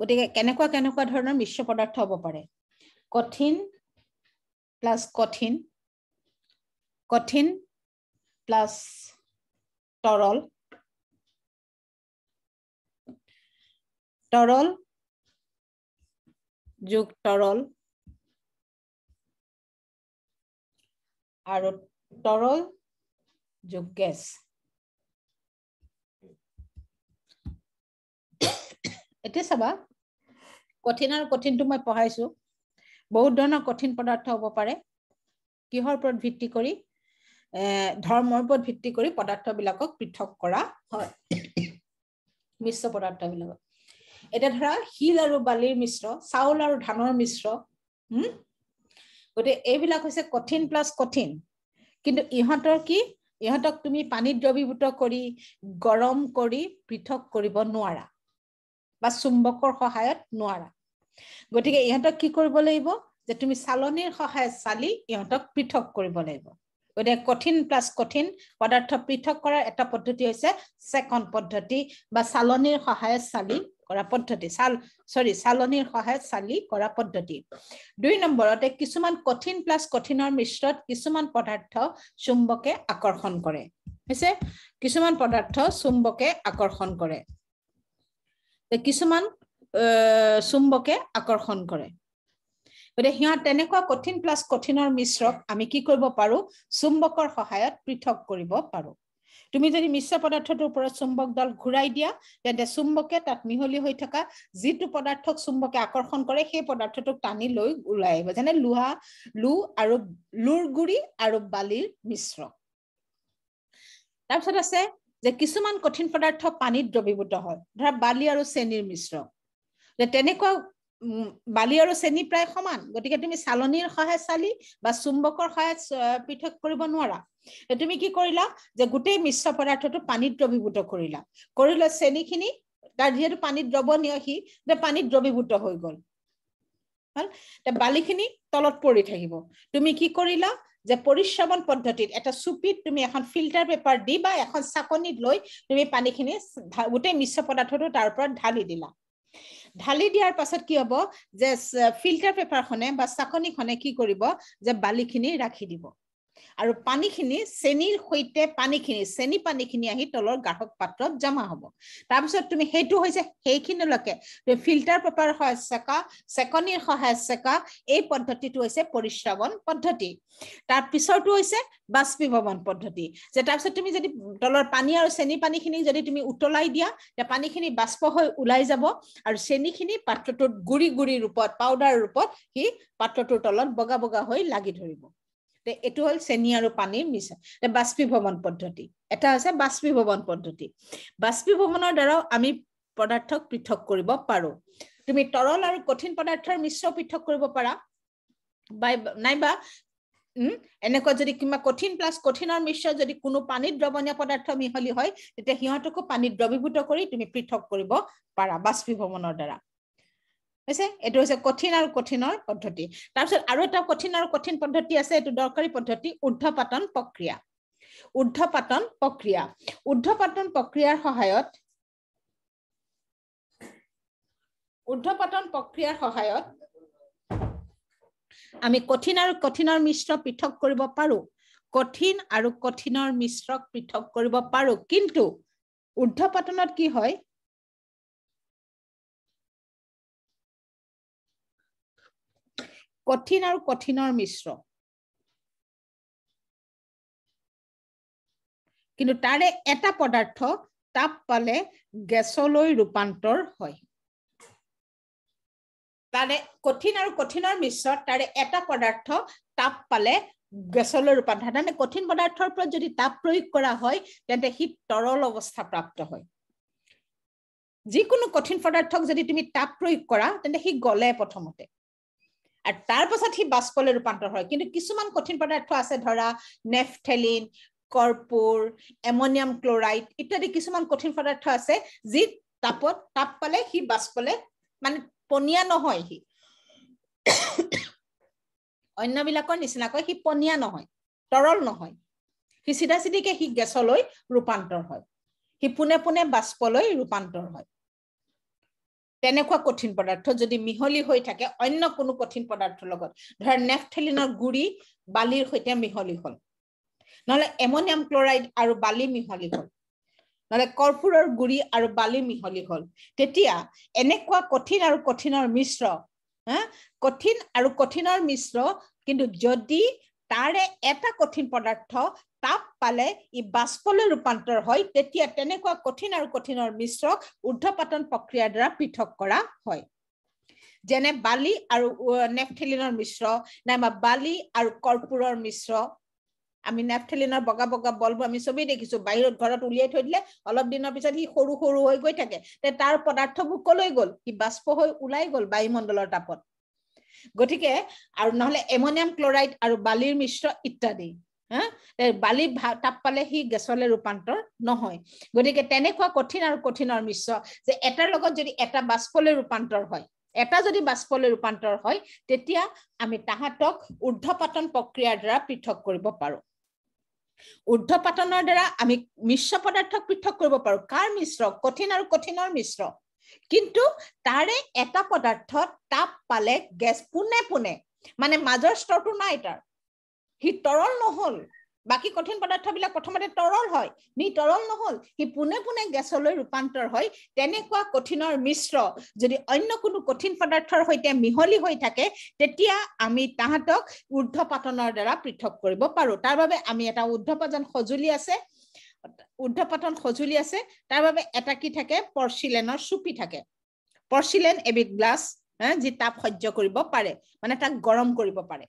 গতিকে কেনেকুৱা কেনেকুৱা ধৰণৰ মিশ্ৰ পদাৰ্থ হ'ব পাৰে কঠিন প্লাছ কঠিন কঠিন প্লাছ তৰল তৰল যোগ তৰল আৰু তৰল যোগ গেছ এতিয়া চাবা কঠিন আৰু কঠিনটো মই পঢ়াইছো বহুত ধৰণৰ কঠিন পদাৰ্থ হ'ব পাৰে কিহৰ ওপৰত ভিত্তি কৰি ধৰ্মৰ ওপৰত ভিত্তি কৰি পদাৰ্থবিলাকক পৃথক কৰা হয় মিশ্ৰ পদাৰ্থবিলাকক এতিয়া ধৰা শিল আৰু বালিৰ মিশ্ৰ চাউল আৰু ধানৰ মিশ্ৰ গতিকে এইবিলাক হৈছে কঠিন প্লাছ কঠিন কিন্তু ইহঁতৰ কি ইহঁতক তুমি পানীত দ্ৰবীভূত কৰি গৰম কৰি পৃথক কৰিব নোৱাৰা বা চুম্বকৰ সহায়ত নোৱাৰা গতিকে ইহঁতক কি কৰিব লাগিব যে তুমি চালনীৰ সহায় চালি ইহঁতক পৃথক কৰিব লাগিব গতিকে কঠিন প্লাছ কঠিন পদাৰ্থ পৃথক কৰাৰ এটা পদ্ধতি হৈছে চেকণ্ড পদ্ধতি বা চালনীৰ সহায় চালি কৰা পদ্ধতি চাল চৰি চালনীৰ সহায়ত চালি কৰা পদ্ধতি দুই নম্বৰতে কিছুমান কঠিন প্লাছ কঠিনৰ মিশ্ৰত কিছুমান পদাৰ্থ চুম্বকে আকৰ্ষণ কৰে হৈছে কিছুমান পদাৰ্থ চুম্বকে আকৰ্ষণ কৰে কিছুমান চুম্বকে আকৰ্ষণ কৰে গতিকে সিহঁত তেনেকুৱা কঠিন প্লাছ কঠিনৰ মিশ্ৰক আমি কি কৰিব পাৰোঁ চুম্বকৰ সহায়ত পৃথক কৰিব পাৰোঁ তুমি যদি মিশ্ৰ পদাৰ্থটোৰ ওপৰত চুম্বক দল ঘূৰাই দিয়া তেন্তে চুম্বকে তাত মিহলি হৈ থকা যিটো পদাৰ্থক চুম্বকে আকৰ্ষণ কৰে সেই পদাৰ্থটোক টানি লৈ ওলাই আহিব যেনে লোহা লো আৰু লোৰ গুৰি আৰু বালিৰ মিশ্ৰ তাৰপিছত আছে যে কিছুমান কঠিন পদাৰ্থ পানীত দ্ৰৱীভূত হয় ধৰা বালি আৰু চেনীৰ মিশ্ৰ তেনেকুৱা বালি আৰু চেনি প্ৰায় সমান গতিকে তুমি চালনীৰ সহায় চালি বা চুম্বকৰ সহায়ত পৃথক কৰিব নোৱাৰা তুমি কি কৰিলা যে গোটেই মিশ্ৰ পদাৰ্থটো পানীত দ্ৰবীভূত কৰিলা কৰিলা চেনিখিনি তাৰ যিহেতু পানীত দ্ৰৱণীয় সি পানীত দ্ৰবীভূত হৈ গ'ল হ'ল বালিখিনি তলত পৰি থাকিব তুমি কি কৰিলা যে পৰিশ্ৰমণ পদ্ধতিত এটা চুপিত তুমি এখন ফিল্টাৰ পেপাৰ দি বা এখন চাকনিত লৈ তুমি পানীখিনি গোটেই মিশ্ৰ পদাৰ্থটো তাৰ ওপৰত ঢালি দিলা ঢালি দিয়াৰ পাছত কি হ'ব যে ফিল্টাৰ পেপাৰখনে বা খনে কি কৰিব যে বালিখিনি ৰাখি দিব আৰু পানীখিনি চেনীৰ সৈতে পানীখিনি চেনী পানীখিনি আহি তলৰ গ্ৰাহক পাত্ৰত জমা হ'ব তাৰপিছত তুমি সেইটো হৈছে সেইখিনিলৈকে ফিল্টাৰ পেপাৰ সহায় চেকা চেকনিৰ সহায় চেকা এই পদ্ধতিটো হৈছে পৰিশ্ৰাৱণ পদ্ধতি তাৰ পিছৰটো হৈছে বাষ্পীভৱন পদ্ধতি যে তাৰপিছত তুমি যদি তলৰ পানী আৰু চেনী পানীখিনি যদি তুমি উতলাই দিয়া তেতিয়া পানীখিনি বাষ্প হৈ ওলাই যাব আৰু চেনীখিনি পাত্ৰটোত গুড়ি গুড়ি ৰূপত পাউদাৰ ৰূপত সি পাত্ৰটোৰ তলত বগা বগা হৈ লাগি ধৰিব এইটো হ'ল চেনি আৰু পানীৰ মিছা বাষ্পীভৱন পদ্ধতি এটা হৈছে বাষ্পীভৱন পদ্ধতি বাষ্পীভৱনৰ দ্বাৰাও আমি পদাৰ্থক পৃথক কৰিব পাৰো তুমি তৰল আৰু কঠিন পদাৰ্থৰ মিশ্ৰ পৃথক কৰিব পাৰা বা নাইবা এনেকুৱা যদি কিবা কঠিন প্লাছ কঠিনৰ মিশ্ৰ যদি কোনো পানীত দ্ৰৱণীয় পদাৰ্থ মিহলি হয় তেতিয়া সিহঁতকো পানীত দ্ৰৱীভূত কৰি তুমি পৃথক কৰিব পাৰা বাষ্পীভৱনৰ দ্বাৰা হৈছে এইটো হৈছে কঠিন আৰু কঠিনৰ পদ্ধতি তাৰপিছত আৰু এটা কঠিন আৰু কঠিন পদ্ধতি আছে এইটো দৰকাৰী পদ্ধতি পাতন প্ৰক্ৰিয়া পাতন প্ৰক্ৰিয়া পাতন প্ৰক্ৰিয়াৰ সহায়ত উৰ্ধপাতন প্ৰক্ৰিয়াৰ সহায়ত আমি কঠিন আৰু কঠিনৰ মিশ্ৰ পৃথক কৰিব পাৰোঁ কঠিন আৰু কঠিনৰ মিশ্ৰক পৃথক কৰিব পাৰোঁ কিন্তু পাতনত কি হয় কঠিন আৰু কঠিনৰ মিশ্ৰ কিন্তু তাৰে এটা পদাৰ্থ তাপ পালে গেছলৈ ৰূপান্তৰ হয় তাৰে কঠিন আৰু কঠিনৰ মিশ্ৰত তাৰে এটা পদাৰ্থ তাপ পালে গেছলৈ ৰূপান্তৰ তাৰমানে কঠিন পদাৰ্থৰ ওপৰত যদি তাপ প্ৰয়োগ কৰা হয় তেন্তে সি তৰল অৱস্থা প্ৰাপ্ত হয় যিকোনো কঠিন পদাৰ্থক যদি তুমি তাপ প্ৰয়োগ কৰা তেন্তে সি গলে প্ৰথমতে আৰু তাৰ পাছত সি বাষ্পলৈ ৰূপান্তৰ হয় কিন্তু কিছুমান কঠিন পদাৰ্থ আছে ধৰা নেফথেলিন কৰ্পুৰ এমনিয়াম ক্লোৰাইড ইত্যাদি কিছুমান কঠিন পদাৰ্থ আছে যি তাপত তাপ পালে সি বাষ্পলৈ মানে পনীয়া নহয় সি অন্যবিলাকৰ নিচিনাকৈ সি পনীয়া নহয় তৰল নহয় সি চিধা চিধিকে সি গেছলৈ ৰূপান্তৰ হয় সি পোনে পোনে বাষ্পলৈ ৰূপান্তৰ হয় তেনেকুৱা কঠিন পদাৰ্থ যদি মিহলি হৈ থাকে অন্য কোনো কঠিন পদাৰ্থৰ লগত ধৰা নেফথেলিনৰ গুড়ি বালিৰ সৈতে মিহলি হ'ল নহ'লে এমনিয়াম ক্লৰাইড আৰু বালি মিহলি হ'ল নহ'লে কৰ্পুৰৰ গুড়ি আৰু বালি মিহলি হ'ল তেতিয়া এনেকুৱা কঠিন আৰু কঠিনৰ মিশ্ৰ কঠিন আৰু কঠিনৰ মিশ্ৰ কিন্তু যদি তাৰে এটা কঠিন পদাৰ্থ তাপ পালে ই বাষ্পলৈ ৰূপান্তৰ হয় তেতিয়া তেনেকুৱা কঠিন আৰু কঠিনৰ মিশ্ৰক উৰ্ধপাতন প্ৰক্ৰিয়াৰ দ্বাৰা পৃথক কৰা হয় যেনে বালি আৰু নেফথেলিনৰ মিশ্ৰ নাইবা বালি আৰু কৰ্পূৰৰ মিশ্ৰ আমি নেফথেলিনৰ বগা বগা বল্ব আমি চবেই দেখিছো বাহিৰত ঘৰত উলিয়াই থৈ দিলে অলপ দিনৰ পিছত সি সৰু সৰু হৈ গৈ থাকে তে তাৰ পদাৰ্থবোৰ কলৈ গ'ল সি বাষ্প হৈ ওলাই গ'ল বায়ুমণ্ডলৰ তাপত গতিকে আৰু নহলে এমনিয়াম ক্লৰাইড আৰু বালিৰ মিশ্ৰ ইত্যাদি বালি তাপ পালে সি গেছলৈ ৰূপান্তৰ নহয় গতিকে তেনেকুৱা কঠিন আৰু কঠিনৰ মিশ্ৰ যে এটাৰ লগত যদি এটা বাষ্পলৈ ৰূপান্তৰ হয় এটা যদি বাষ্পলৈ ৰূপান্তৰ হয় তেতিয়া আমি তাহাঁতক ঊৰ্ধপাতন প্ৰক্ৰিয়াৰ দ্বাৰা পৃথক কৰিব পাৰোঁ ঊৰ্ধপাতনৰ দ্বাৰা আমি মিশ্ৰ পদাৰ্থক পৃথক কৰিব পাৰো কাৰ মিশ্ৰ কঠিন আৰু কঠিনৰ মিশ্ৰ কিন্তু তাৰে এটা পদাৰ্থত তাপ পালে গেছ পোনে পোনে মানে মাজৰ স্তৰটো নাই তাৰ সি তৰল নহ'ল বাকী কঠিন পদাৰ্থবিলাক প্ৰথমতে তৰল হয় নি তৰল নহ'ল সি পোনে পোনে গেছলৈ ৰূপান্তৰ হয় তেনেকুৱা কঠিনৰ মিশ্ৰ যদি অন্য কোনো কঠিন পদাৰ্থৰ সৈতে মিহলি হৈ থাকে তেতিয়া আমি তাহাঁতক ঊৰ্ধপাতনৰ দ্বাৰা পৃথক কৰিব পাৰোঁ তাৰ বাবে আমি এটা ঊৰ্ধপাতন সঁজুলি আছে ঊৰ্ধপাতন সঁজুলি আছে তাৰ বাবে এটা কি থাকে পৰ্চিলেনৰ চুপি থাকে পৰ্চিলেন এবিধ গ্লাছ যি তাপ সহ্য কৰিব পাৰে মানে তাক গৰম কৰিব পাৰে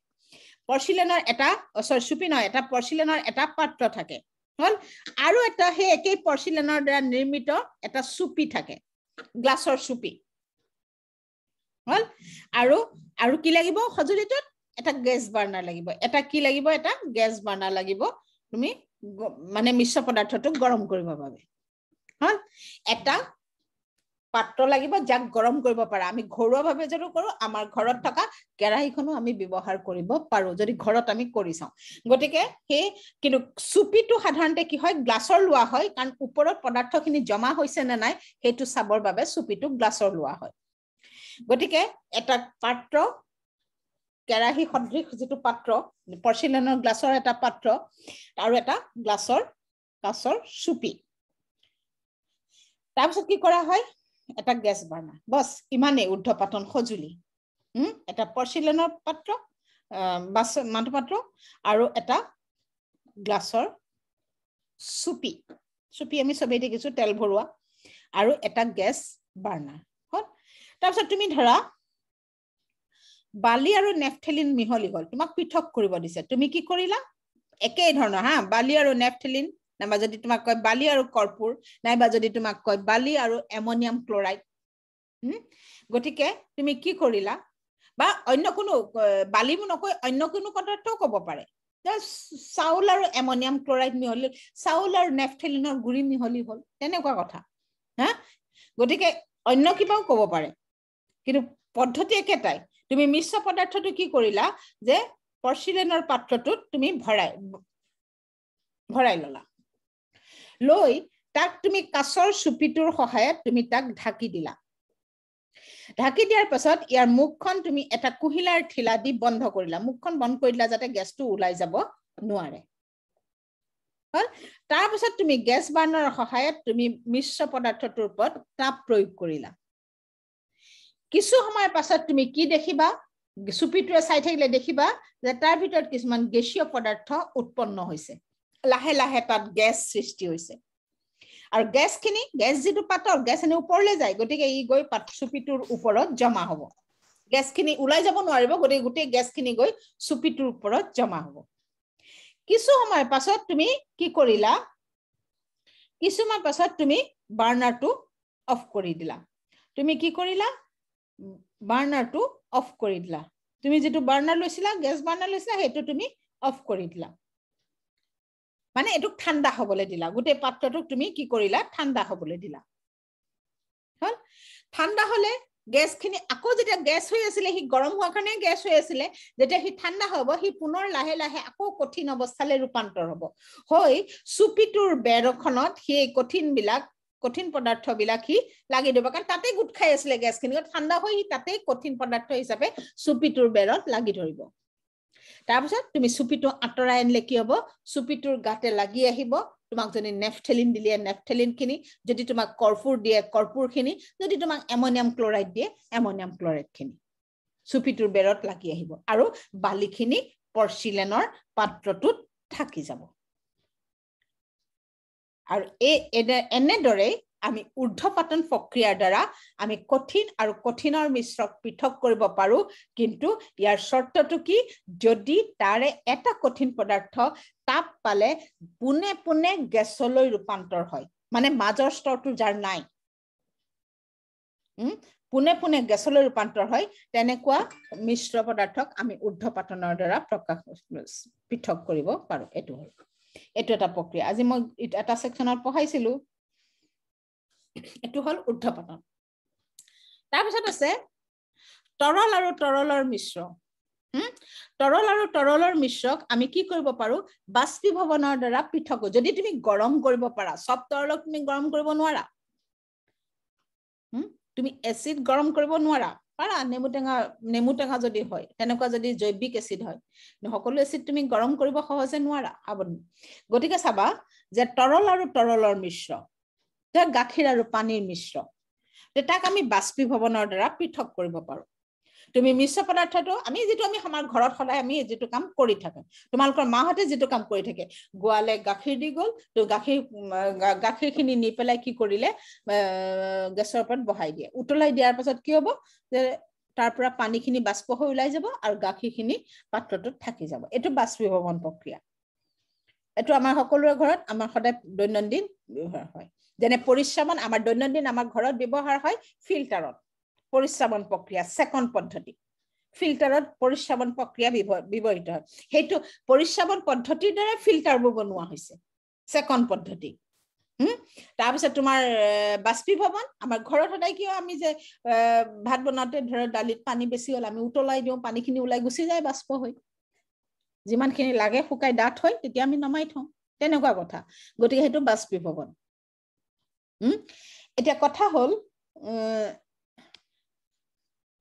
পৰ্চিলেনৰ এটা চৰি চুপি নহয় এটা পৰ্চিলেনৰ এটা পাত্ৰ থাকে হ'ল আৰু এটা সেই একেই পৰ্চিলেনৰ দ্বাৰা নিৰ্মিত এটা চুপি থাকে গ্লাছৰ চুপি হ'ল আৰু আৰু কি লাগিব সঁজুলিটোত এটা গেছ বাৰ্ণাৰ লাগিব এটা কি লাগিব এটা গেছ বাৰ্ণাৰ লাগিব তুমি মানে মিশ্ৰ পদাৰ্থটো গৰম কৰিবৰ বাবে হ'ল এটা পাত্ৰ লাগিব যাক গৰম কৰিব পাৰা আমি ঘৰুৱা ঘৰুৱাভাৱে যদি কৰো আমাৰ ঘৰত থকা কেৰাহীখনো আমি ব্যৱহাৰ কৰিব পাৰো যদি ঘৰত আমি কৰি চাওঁ গতিকে সেই কিন্তু চুপিটো সাধাৰণতে কি হয় গ্লাছৰ লোৱা হয় কাৰণ ওপৰত পদাৰ্থখিনি জমা হৈছে নে নাই সেইটো চাবৰ বাবে চুপিটো গ্লাছৰ লোৱা হয় গতিকে এটা পাত্ৰ কেৰাহী সদৃশ যিটো পাত্ৰ পৰ্চিলেনৰ গ্লাছৰ এটা পাত্ৰ আৰু এটা গ্লাছৰ গ্লাছৰ চুপি তাৰপিছত কি কৰা হয় এটা গেছ বাৰ্ণাৰ বছ ইমানেই উদ্ধ পাতন সঁজুলি এটা পৰ্চিলেনৰ পাত্ৰ বাচ পাত্ৰ আৰু এটা গ্লাছৰ চুপি চুপি আমি চবেই দেখিছো তেল ভৰোৱা আৰু এটা গেছ বাৰ্ণাৰ হ'ল তাৰপিছত তুমি ধৰা বালি আৰু নেফথেলিন মিহলি হ'ল তোমাক পৃথক কৰিব দিছে তুমি কি কৰিলা একেই ধৰণৰ হা বালি আৰু নেফথেলিন নাইবা যদি তোমাক কয় বালি আৰু কৰ্পূৰ নাইবা যদি তোমাক কয় বালি আৰু এমনিয়াম ক্লোৰাইড গতিকে তুমি কি কৰিলা বা অন্য কোনো বালি নকৈ অন্য কোনো পদাৰ্থও ক'ব পাৰে চাউল আৰু এমনিয়াম ক্লৰাইড মিহলি হ'ল চাউল আৰু নেফথেলিনৰ গুৰি মিহলি হ'ল তেনেকুৱা কথা হা গতিকে অন্য কিবাও ক'ব পাৰে কিন্তু পদ্ধতি একেটাই তুমি মিশ্ৰ পদাৰ্থটো কি কৰিলা যে পৰ্চিলেনৰ পাত্ৰটোত তুমি ভৰাই ভৰাই ল'লা লৈ তাক তুমি কাছৰ চুপিটোৰ সহায়ত তুমি তাক ঢাকি দিলা ঢাকি দিয়াৰ পাছত ইয়াৰ মুখখন তুমি এটা কুহিলাৰ ঠিলা দি বন্ধ কৰিলা মুখখন বন্ধ কৰি দিলা যাতে গেছটো ওলাই যাব নোৱাৰে হ'ল তাৰপাছত তুমি গেছ বাৰ্ণৰ সহায়ত তুমি মিশ্ৰ পদাৰ্থটোৰ ওপৰত তাপ প্ৰয়োগ কৰিলা কিছু সময়ৰ পাছত তুমি কি দেখিবা চুপিটোৱে চাই থাকিলে দেখিবা যে তাৰ ভিতৰত কিছুমান গেছীয় পদাৰ্থ উৎপন্ন হৈছে লাহে লাহে তাত গেছ সৃষ্টি হৈছে আৰু গেছখিনি গেছ যিটো পাতৰ গেছখিনি ওপৰলে যায় গতিকে ই গৈ পাত চুপিটোৰ ওপৰত জমা হ'ব গেছখিনি ওলাই যাব নোৱাৰিব গতিকে গোটেই গেছখিনি গৈ চুপিটোৰ ওপৰত জমা হ'ব কিছু সময়ৰ পাছত তুমি কি কৰিলা কিছুমান পাছত তুমি বাৰ্ণাৰটো অফ কৰি দিলা তুমি কি কৰিলা বাৰ্ণাৰটো অফ কৰি দিলা তুমি যিটো বাৰ্ণাৰ লৈছিলা গেছ বাৰ্ণাৰ লৈছিলা সেইটো তুমি অফ কৰি দিলা মানে এইটোক ঠাণ্ডা হ'বলৈ দিলা গোটেই পাত্ৰটোক তুমি কি কৰিলা ঠাণ্ডা হ'বলৈ দিলা হ'ল ঠাণ্ডা হ'লে গেছখিনি আকৌ যেতিয়া গেছ হৈ আছিলে সি গৰম হোৱাৰ কাৰণে গেছ হৈ আছিলে যেতিয়া সি ঠাণ্ডা হ'ব সি পুনৰ লাহে লাহে আকৌ কঠিন অৱস্থালৈ ৰূপান্তৰ হ'ব হৈ চুপিটোৰ বেৰখনত সেই কঠিনবিলাক কঠিন পদাৰ্থবিলাক সি লাগি ধৰিব কাৰণ তাতে গোট খাই আছিলে গেছখিনি ঠাণ্ডা হৈ সি তাতেই কঠিন পদাৰ্থ হিচাপে চুপিটোৰ বেৰত লাগি ধৰিব তাৰপিছত তুমি চুপিটো আঁতৰাই আনিলে কি হ'ব চুপিটোৰ গাতে লাগি আহিব তোমাক যদি নেফথেলিন দিলে নেফথেলিন খিনি যদি তোমাক কৰ্পুৰ দিয়ে কৰ্পূৰখিনি যদি তোমাক এমনিয়াম ক্লৰাইড দিয়ে এমনিয়াম খিনি চুপিটোৰ বেৰত লাগি আহিব আৰু বালিখিনি পৰ্চিলেনৰ পাত্ৰটোত থাকি যাব আৰু এই এনেদৰেই আমি ঊৰ্ধপাতন প্ৰক্ৰিয়াৰ দ্বাৰা আমি কঠিন আৰু কঠিনৰ মিশ্ৰক পৃথক কৰিব পাৰোঁ কিন্তু ইয়াৰ চৰ্তটো কি যদি তাৰে এটা কঠিন পদাৰ্থ তাপ পালে পোনে পোনে গেছলৈ ৰূপান্তৰ হয় মানে মাজৰ স্তৰটো যাৰ নাই পোনে পোনে গেছলৈ ৰূপান্তৰ হয় তেনেকুৱা মিশ্ৰ পদাৰ্থক আমি ঊৰ্ধপাতনৰ দ্বাৰা প্ৰকাশ পৃথক কৰিব পাৰোঁ এইটো হ'ল এইটো এটা প্ৰক্ৰিয়া আজি মই এটা ছেকশ্যনত পঢ়াইছিলো এইটো হ'ল উদ্ধপাতন তাৰপিছত আছে তৰল আৰু তৰলৰ মিশ্ৰ তৰল আৰু তৰলৰ মিশ্ৰক আমি কি কৰিব পাৰো পাৰোঁ ভৱনৰ দ্বাৰা পৃথক যদি তুমি গৰম কৰিব পাৰা চব তৰলক তুমি গৰম কৰিব নোৱাৰা তুমি এচিড গৰম কৰিব নোৱাৰা পাৰা নেমু টেঙা নেমু টেঙা যদি হয় তেনেকুৱা যদি জৈৱিক এচিড হয় সকলো এচিড তুমি গৰম কৰিব সহজে নোৱাৰা আপুনি গতিকে চাবা যে তৰল আৰু তৰলৰ মিশ্ৰ ধৰক গাখীৰ আৰু পানীৰ মিশ্ৰ তাক আমি ভৱনৰ দ্বাৰা পৃথক কৰিব পাৰো তুমি মিশ্ৰ পদাৰ্থটো আমি যিটো আমি আমাৰ ঘৰত সদায় আমি যিটো কাম কৰি থাকো তোমালোকৰ মাহঁতে যিটো কাম কৰি থাকে গোৱালে গাখীৰ দি গ'ল তো গাখীৰ গাখীৰখিনি নি পেলাই কি কৰিলে গেছৰ ওপৰত বহাই দিয়ে উতলাই দিয়াৰ পাছত কি হ'ব যে তাৰ পৰা পানীখিনি বাষ্প হৈ ওলাই যাব আৰু গাখীৰখিনি পাত্ৰটোত থাকি যাব এইটো বাষ্পীভৱন প্ৰক্ৰিয়া এইটো আমাৰ সকলোৰে ঘৰত আমাৰ সদায় দৈনন্দিন ব্যৱহাৰ হয় যেনে পৰিশ্ৰমণ আমাৰ দৈনন্দিন আমাৰ ঘৰত ব্যৱহাৰ হয় ফিল্টাৰত পৰিশ্ৰমণ প্ৰক্ৰিয়া ছেকণ্ড পদ্ধতি ফিল্টাৰত পৰিশ্ৰমণ প্ৰক্ৰিয়া ব্যৱহৃত হয় সেইটো পৰিশ্ৰমণ পদ্ধতিৰ দ্বাৰাই ফিল্টাৰবোৰ বনোৱা হৈছে ছেকণ্ড পদ্ধতি তাৰপিছত তোমাৰ বাষ্পীভৱন আমাৰ ঘৰত সদায় কিয় আমি যে ভাত বনাওঁতে ধৰক দালিত পানী বেছি হ'ল আমি উতলাই দিওঁ পানীখিনি ওলাই গুচি যায় বাষ্প হৈ যিমানখিনি লাগে শুকাই ডাঠ হয় তেতিয়া আমি নমাই থওঁ তেনেকুৱা কথা গতিকে সেইটো বাষ্পীভৱন এতিয়া কথা হ'ল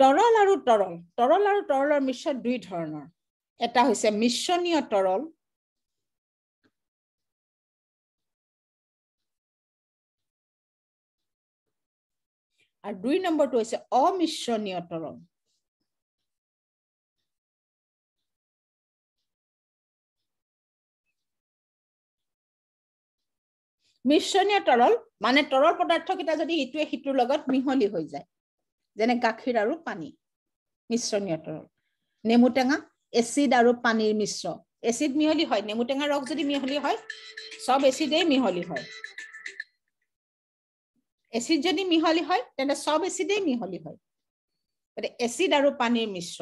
তৰল আৰু তৰল তৰল আৰু তৰলৰ মিশ্ৰণ দুই ধৰণৰ এটা হৈছে মিশ্ৰণীয় তৰল আৰু দুই নম্বৰটো হৈছে অমিশ্ৰণীয় তৰল মিশ্ৰণীয় তৰল মানে তৰল পদাৰ্থকেইটা যদি ইটোৱে সিটোৰ লগত মিহলি হৈ যায় যেনে গাখীৰ আৰু পানী মিশ্ৰণীয় তৰল নেমু টেঙা এচিড আৰু পানীৰ মিশ্ৰ এচিড মিহলি হয় নেমু টেঙা ৰস যদি মিহলি হয় চব এচিডেই মিহলি হয় এচিড যদি মিহলি হয় তেন্তে চব এচিডেই মিহলি হয় গতিকে এচিড আৰু পানীৰ মিশ্ৰ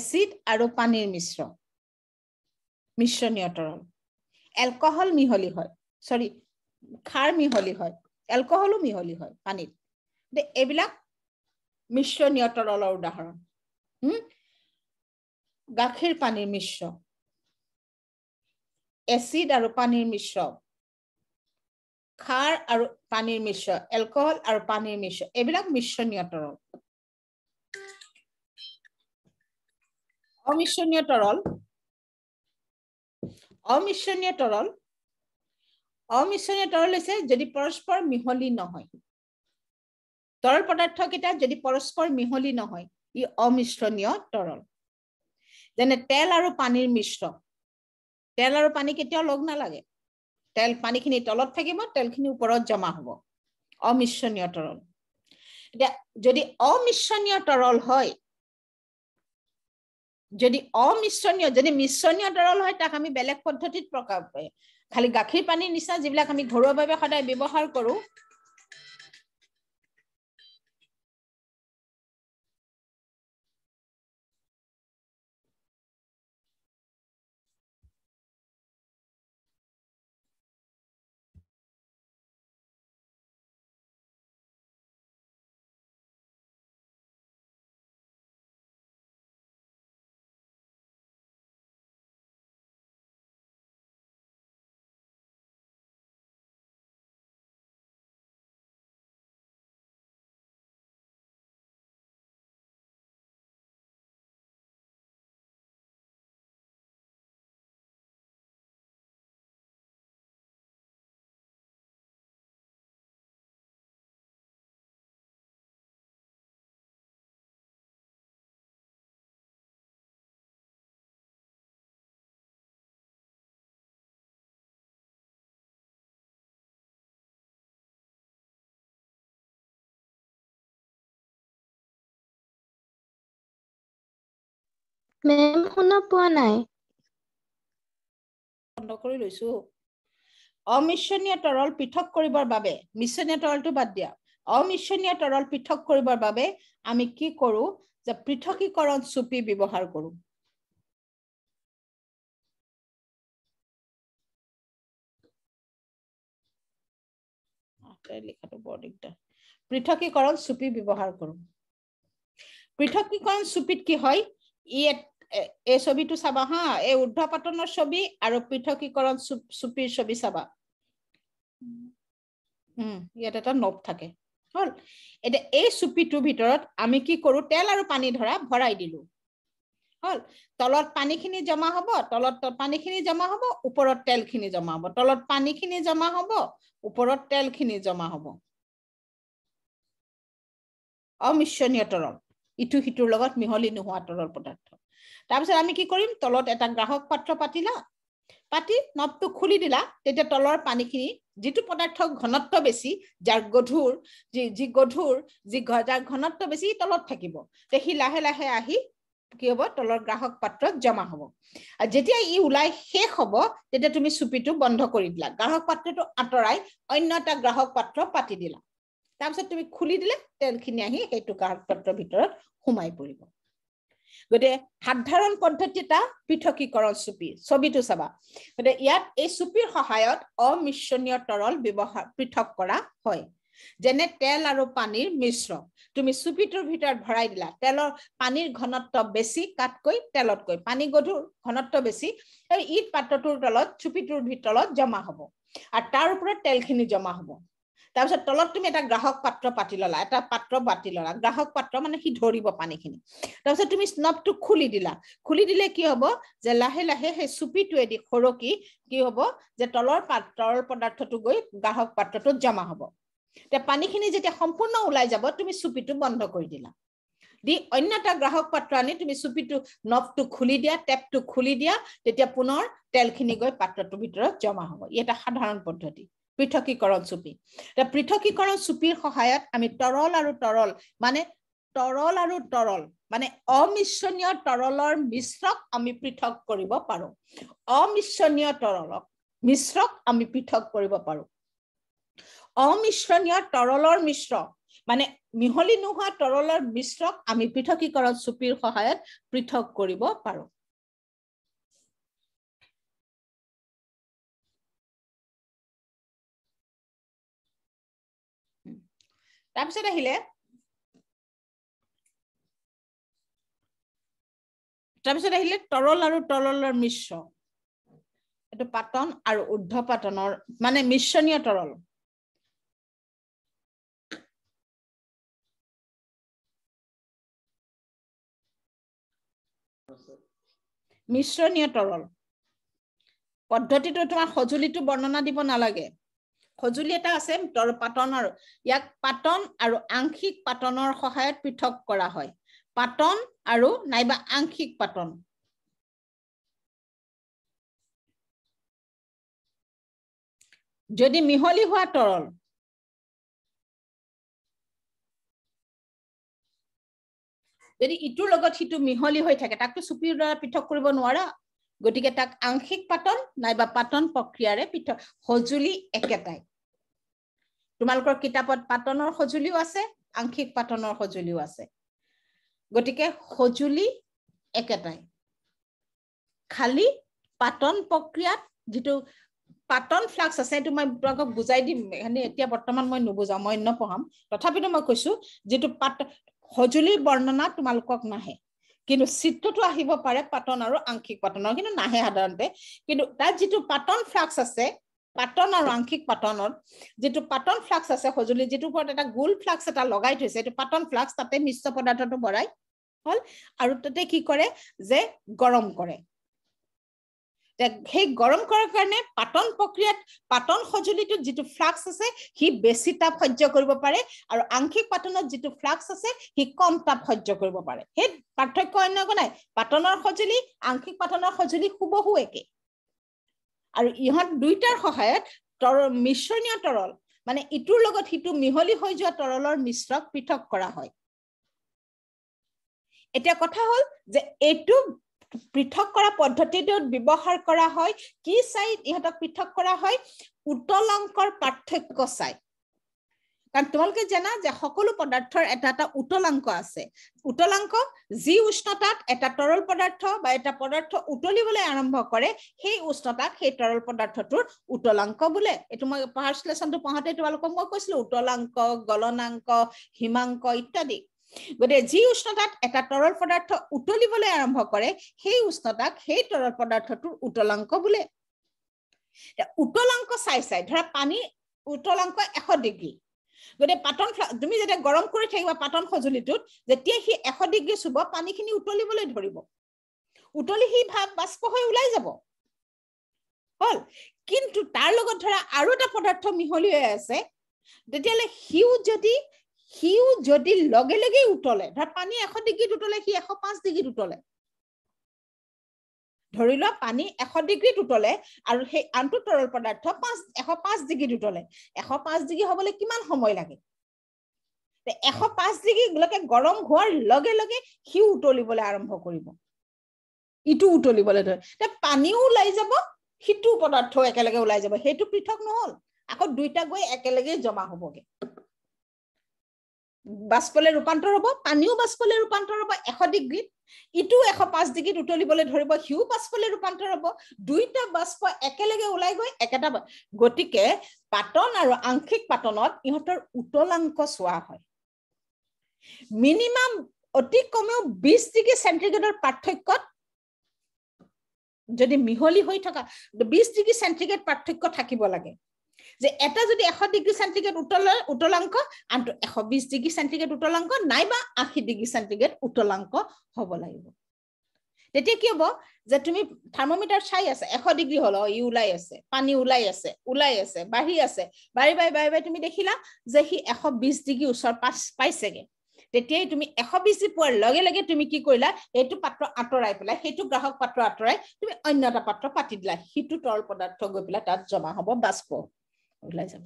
এচিড আৰু পানীৰ মিশ্ৰ মিশ্ৰণীয় তৰল এলকহল মিহলি হয় চৰি খাৰ মিহলি হয় এলকহলো মিহলি হয় পানীত এইবিলাক মিশ্ৰণীয় তৰলৰ উদাহৰণ গাখীৰ পানীৰ মিশ্ৰ এচিড আৰু পানীৰ মিশ্ৰ খাৰ আৰু পানীৰ মিশ্ৰ এলকহল আৰু পানীৰ মিশ্ৰ এইবিলাক মিশ্ৰণীয় তৰল অমিশ্ৰণীয় তৰল অমিশ্ৰণীয় তৰল অমিশ্ৰণীয় তৰল হৈছে যদি পৰস্পৰ মিহলি নহয় তৰল পদাৰ্থকেইটা যদি পৰস্পৰ মিহলি নহয় ই অমিশ্ৰণীয় তৰল যেনে তেল আৰু পানীৰ মিশ্ৰ তেল আৰু পানী কেতিয়াও লগ নালাগে তেল পানীখিনি তলত থাকিব তেলখিনি ওপৰত জমা হ'ব অমিশ্ৰণীয় তৰল এতিয়া যদি অমিশ্ৰণীয় তৰল হয় যদি অমিশ্ৰণীয় যদি মিশ্ৰণীয় তৰল হয় তাক আমি বেলেগ পদ্ধতিত প্ৰকাশ খালি গাখীৰ পানীৰ নিচিনা যিবিলাক আমি ঘৰুৱাভাৱে সদায় ব্যৱহাৰ কৰোঁ মেম শুনা পোৱা নাই বন্ধ কৰি লৈছো অমিশ্ৰণীয় তৰল পৃথক কৰিবৰ বাবে মিশ্ৰণীয় তৰলটো বাদ দিয়া অমিশ্ৰণীয় তৰল পৃথক কৰিবৰ বাবে আমি কি কৰো যে পৃথকীকৰণ চুপি ব্যৱহাৰ কৰো লিখাটো বৰ দিগদাৰ পৃথকীকৰণ চুপি ব্যৱহাৰ কৰো পৃথকীকৰণ চুপিত কি হয় ই এই ছবিটো চাবা হা এই উদ্ধ পাতনৰ ছবি আৰু পৃথকীকৰণ চুপিৰ ছবি চাবা ইয়াত এটা নব থাকে হল এতিয়া এই চুপিটোৰ ভিতৰত আমি কি কৰো তেল আৰু পানী ধৰা ভৰাই দিলো হল তলত পানীখিনি জমা হ'ব তলত পানীখিনি জমা হ'ব ওপৰত তেলখিনি জমা হ'ব তলত পানীখিনি জমা হ'ব ওপৰত তেলখিনি জমা হ'ব অমিশ্ৰণীয় তৰল ইটো সিটোৰ লগত মিহলি নোহোৱা তৰল পদাৰ্থ তাৰপিছত আমি কি কৰিম তলত এটা গ্ৰাহক পাত্ৰ পাতিলা পাতি নবটো খুলি দিলা তেতিয়া তলৰ পানীখিনি যিটো পদাৰ্থ ঘনত্ব বেছি যাৰ গধুৰ যি যি গধুৰ যি যাৰ ঘনত্ব বেছি তলত থাকিব তে সি লাহে লাহে আহি কি হ'ব তলৰ গ্ৰাহক পাত্ৰত জমা হ'ব আৰু যেতিয়া ই ওলাই শেষ হ'ব তেতিয়া তুমি চুপিটো বন্ধ কৰি দিলা গ্ৰাহক পাত্ৰটো আঁতৰাই অন্য এটা গ্ৰাহক পাত্ৰ পাতি দিলা তাৰপিছত তুমি খুলি দিলে তেলখিনি আহি সেইটো গ্ৰাহক পাত্ৰৰ ভিতৰত সোমাই পৰিব গতিকে সাধাৰণ পদ্ধতি এটা পৃথকীকৰণ চুপি ছবিটো চাবা গতিকে ইয়াত এই চুপিৰ সহায়ত অমিশ্ৰণীয় তৰল ব্যৱহাৰ পৃথক কৰা হয় যেনে তেল আৰু পানীৰ মিশ্ৰণ তুমি চুপিটোৰ ভিতৰত ভৰাই দিলা তেলৰ পানীৰ ঘনত্ব বেছি কাতকৈ তেলতকৈ পানী গধুৰ ঘনত্ব বেছি ইট পাত্ৰটোৰ তলত চুপিটোৰ ভিতৰত জমা হ'ব আৰু তাৰ ওপৰত তেলখিনি জমা হ'ব তাৰপিছত তলত তুমি এটা গ্ৰাহক পাত্ৰ পাতি ল'লা এটা পাত্ৰ পাতি ল'লা গ্ৰাহক পাত্ৰ মানে সি ধৰিব পানীখিনি তাৰপিছত তুমি স্নপটো খুলি দিলা খুলি দিলে কি হ'ব যে লাহে লাহে সেই চুপিটোৱেদি সৰকি কি হ'ব যে তলৰ পাত্ৰৰ পদাৰ্থটো গৈ গ্ৰাহক পাত্ৰটোত জমা হ'ব এতিয়া পানীখিনি যেতিয়া সম্পূৰ্ণ ওলাই যাব তুমি চুপিটো বন্ধ কৰি দিলা দি অন্য এটা গ্ৰাহক পাত্ৰ আনি তুমি চুপিটো নবটো খুলি দিয়া টেপটো খুলি দিয়া তেতিয়া পুনৰ তেলখিনি গৈ পাত্ৰটোৰ ভিতৰত জমা হ'ব ই এটা সাধাৰণ পদ্ধতি পৃথকীকৰণ চুপি পৃথকীকৰণ চুপিৰ সহায়ত আমি তৰল আৰু তৰল মানে তৰল আৰু তৰল মানে অমিশ্ৰণীয় তৰলৰ মিশ্ৰক আমি পৃথক কৰিব পাৰো অমিশ্ৰণীয় তৰলক মিশ্ৰক আমি পৃথক কৰিব পাৰো অমিশ্ৰণীয় তৰলৰ মিশ্ৰ মানে মিহলি নোহোৱা তৰলৰ মিশ্ৰক আমি পৃথকীকৰণ চুপিৰ সহায়ত পৃথক কৰিব পাৰো তাৰপিছত আহিলে তাৰপিছত আহিলে তৰল আৰু তৰলৰ মিশ্ৰ এইটো পাতন আৰু উৰ্ধ পাতনৰ মানে মিশ্ৰণীয় তৰল মিশ্ৰণীয় তৰল পদ্ধতিটো তোমাৰ সঁজুলিটো বৰ্ণনা দিব নালাগে সঁজুলি এটা আছে তৰ পাতন আৰু ইয়াক পাতন আৰু আংশিক পাতনৰ সহায়ত পৃথক কৰা হয় পাতন আৰু নাইবা আংশিক পাতন যদি মিহলি হোৱা তৰল যদি ইটোৰ লগত সিটো মিহলি হৈ থাকে তাকতো চুপিৰ দ্বাৰা পৃথক কৰিব নোৱাৰা গতিকে তাক আংশিক পাতন নাইবা পাতন প্ৰক্ৰিয়াৰে পৃথক সঁজুলি একেটাই তোমালোকৰ কিতাপত পাতনৰ সঁজুলিও আছে আংশিক পাতনৰ সঁজুলিও আছে গতিকে সঁজুলি একেটাই খালি পাতন প্ৰক্ৰিয়াত যিটো পাতন ফ্লাক্স আছে সেইটো মই তোমালোকক বুজাই দিম সেইখিনি এতিয়া বৰ্তমান মই নুবুজাওঁ মই নপঢ়াম তথাপিতো মই কৈছো যিটো পাত সঁজুলিৰ বৰ্ণনা তোমালোকক নাহে কিন্তু চিটটোতো আহিব পাৰে পাটন আৰু আংশিক পাটনৰ কিন্তু নাহে সাধাৰণতে কিন্তু তাত যিটো পাটন ফ্লাক্স আছে পাটন আৰু আংশিক পাতনত যিটো পাটন ফ্লাক্স আছে সঁজুলি যিটো ওপৰত এটা গোল ফ্লাক্স এটা লগাই থৈছে এইটো পাটন ফ্লাক্স তাতে মিশ্ৰ পদাৰ্থটো ভৰাই হ'ল আৰু তাতে কি কৰে যে গৰম কৰে সেই গৰম কৰাৰ কাৰণে পাতন প্ৰক্ৰিয়াত পাতন সঁজুলিটোত যিটো ফ্লাক্স আছে সি বেছি তাপ সহ্য কৰিব পাৰে আৰু আংশিক পাতনত যিটো ফ্লাক্স আছে সি কম তাপ সহ্য কৰিব পাৰে সেই পাৰ্থক্য অন্য একো নাই পাতনৰ সঁজুলি আংশিক পাতনৰ সঁজুলি শুবহু একে আৰু ইহঁত দুইটাৰ সহায়ত তৰল মিশ্ৰণীয় তৰল মানে ইটোৰ লগত সিটো মিহলি হৈ যোৱা তৰলৰ মিশ্ৰক পৃথক কৰা হয় এতিয়া কথা হ'ল যে এইটো পৃথক কৰা পদ্ধতিটোত ব্যৱহাৰ কৰা হয় কি চাই ইহঁতক পৃথক কৰা হয় উতল অংকৰ পাৰ্থক্য চাই কাৰণ তোমালোকে জানা যে সকলো পদাৰ্থৰ এটা এটা উতলাংক আছে উতলাংক যি উষ্ণতাত এটা তৰল পদাৰ্থ বা এটা পদাৰ্থ উতলিবলৈ আৰম্ভ কৰে সেই উষ্ণতাক সেই তৰল পদাৰ্থটোৰ উতলাংক বোলে এইটো মই পাহাৰ শ্লেষণটো পঢ়াতে তোমালোকক মই কৈছিলো উতলাংক গলনাংক হিমাংক ইত্যাদি গতিকে যি উষ্ণতাত এটা তৰল পদাৰ্থ উতলিবলৈ আৰম্ভ কৰে সেই উষ্ণতাক সেই তৰল পদাৰ্থটোৰ উতলাংক বোলে উতলাংক চাই চাই ধৰা পানী উতলাংক এশ ডিগ্ৰী গতিকে পাতন তুমি যেতিয়া গৰম কৰি থাকিবা পাতন সঁজুলিটোত যেতিয়া সি এশ ডিগ্ৰী চুব পানীখিনি উতলিবলৈ ধৰিব উতলি সি ভাৱ বাষ্প হৈ ওলাই যাব হ'ল কিন্তু তাৰ লগত ধৰা আৰু এটা পদাৰ্থ মিহলি হৈ আছে তেতিয়াহ'লে সিও যদি সিও যদি লগে লগে উতলে ধৰ পানী এশ ডিগ্ৰীত উতলে সি এশ পাঁচ ডিগ্ৰীত উতলে ধৰি লোৱা পানী এশ ডিগ্ৰীত উতলে আৰু সেই আনটো তৰল পদাৰ্থ পাঁচ এশ পাঁচ ডিগ্ৰীত উতলে এশ পাঁচ ডিগ্ৰী হবলৈ কিমান সময় লাগে এশ পাঁচ ডিগ্ৰীলৈকে গৰম হোৱাৰ লগে লগে সি উতলিবলৈ আৰম্ভ কৰিব ইটো উতলিবলৈ ধৰে পানীও ওলাই যাব সিটো পদাৰ্থও একেলগে ওলাই যাব সেইটো পৃথক নহ'ল আকৌ দুইটা গৈ একেলগে জমা হবগে বাষ্পলৈ ৰূপান্তৰ হ'ব পানীও বাষ্পলৈ ৰূপান্তৰ হ'ব এশ ডিগ্ৰীত ইটো এশ পাঁচ ডিগ্ৰীত উতলিবলৈ ধৰিব সিও বাষ্পলৈ ৰূপান্তৰ হ'ব দুইটা বাষ্প একেলগে ওলাই গৈ একেটা গতিকে পাতন আৰু আংশিক পাতনত ইহঁতৰ উতলাংক চোৱা হয় মিনিমাম অতি কমেও বিশ ডিগ্ৰী চেণ্টিগ্ৰেডৰ পাৰ্থক্যত যদি মিহলি হৈ থকা বিশ ডিগ্ৰী চেণ্টিগ্ৰেড পাৰ্থক্য থাকিব লাগে যে এটা যদি এশ ডিগ্ৰী চেণ্টিগ্ৰেড উতল উতলাংক আনটো এশ বিশ ডিগ্ৰী চেণ্টিগ্ৰেড উতলাংক নাইবা আশী ডিগ্ৰী চেণ্টিগ্ৰেড উতলাংক হ'ব লাগিব তেতিয়া কি হ'ব যে তুমি থাৰ্মমিটাৰ চাই আছা এশ ডিগ্ৰী হ'ল ই ওলাই আছে পানী ওলাই আছে ওলাই আছে বাঢ়ি আছে বাঢ়ি বাঢ়ি বাঢ়ি বাঢ়ি তুমি দেখিলা যে সি এশ বিশ ডিগ্ৰী ওচৰ পাছ পাইছেগে তেতিয়াই তুমি এশ বিশ ডি পোৱাৰ লগে লগে তুমি কি কৰিলা এইটো পাত্ৰ আঁতৰাই পেলাই সেইটো গ্ৰাহক পাত্ৰ আঁতৰাই তুমি অন্য এটা পাত্ৰ পাতি দিলা সিটো তৰল পদাৰ্থ গৈ পেলাই তাত জমা হ'ব বাষ্প ওলাই যাব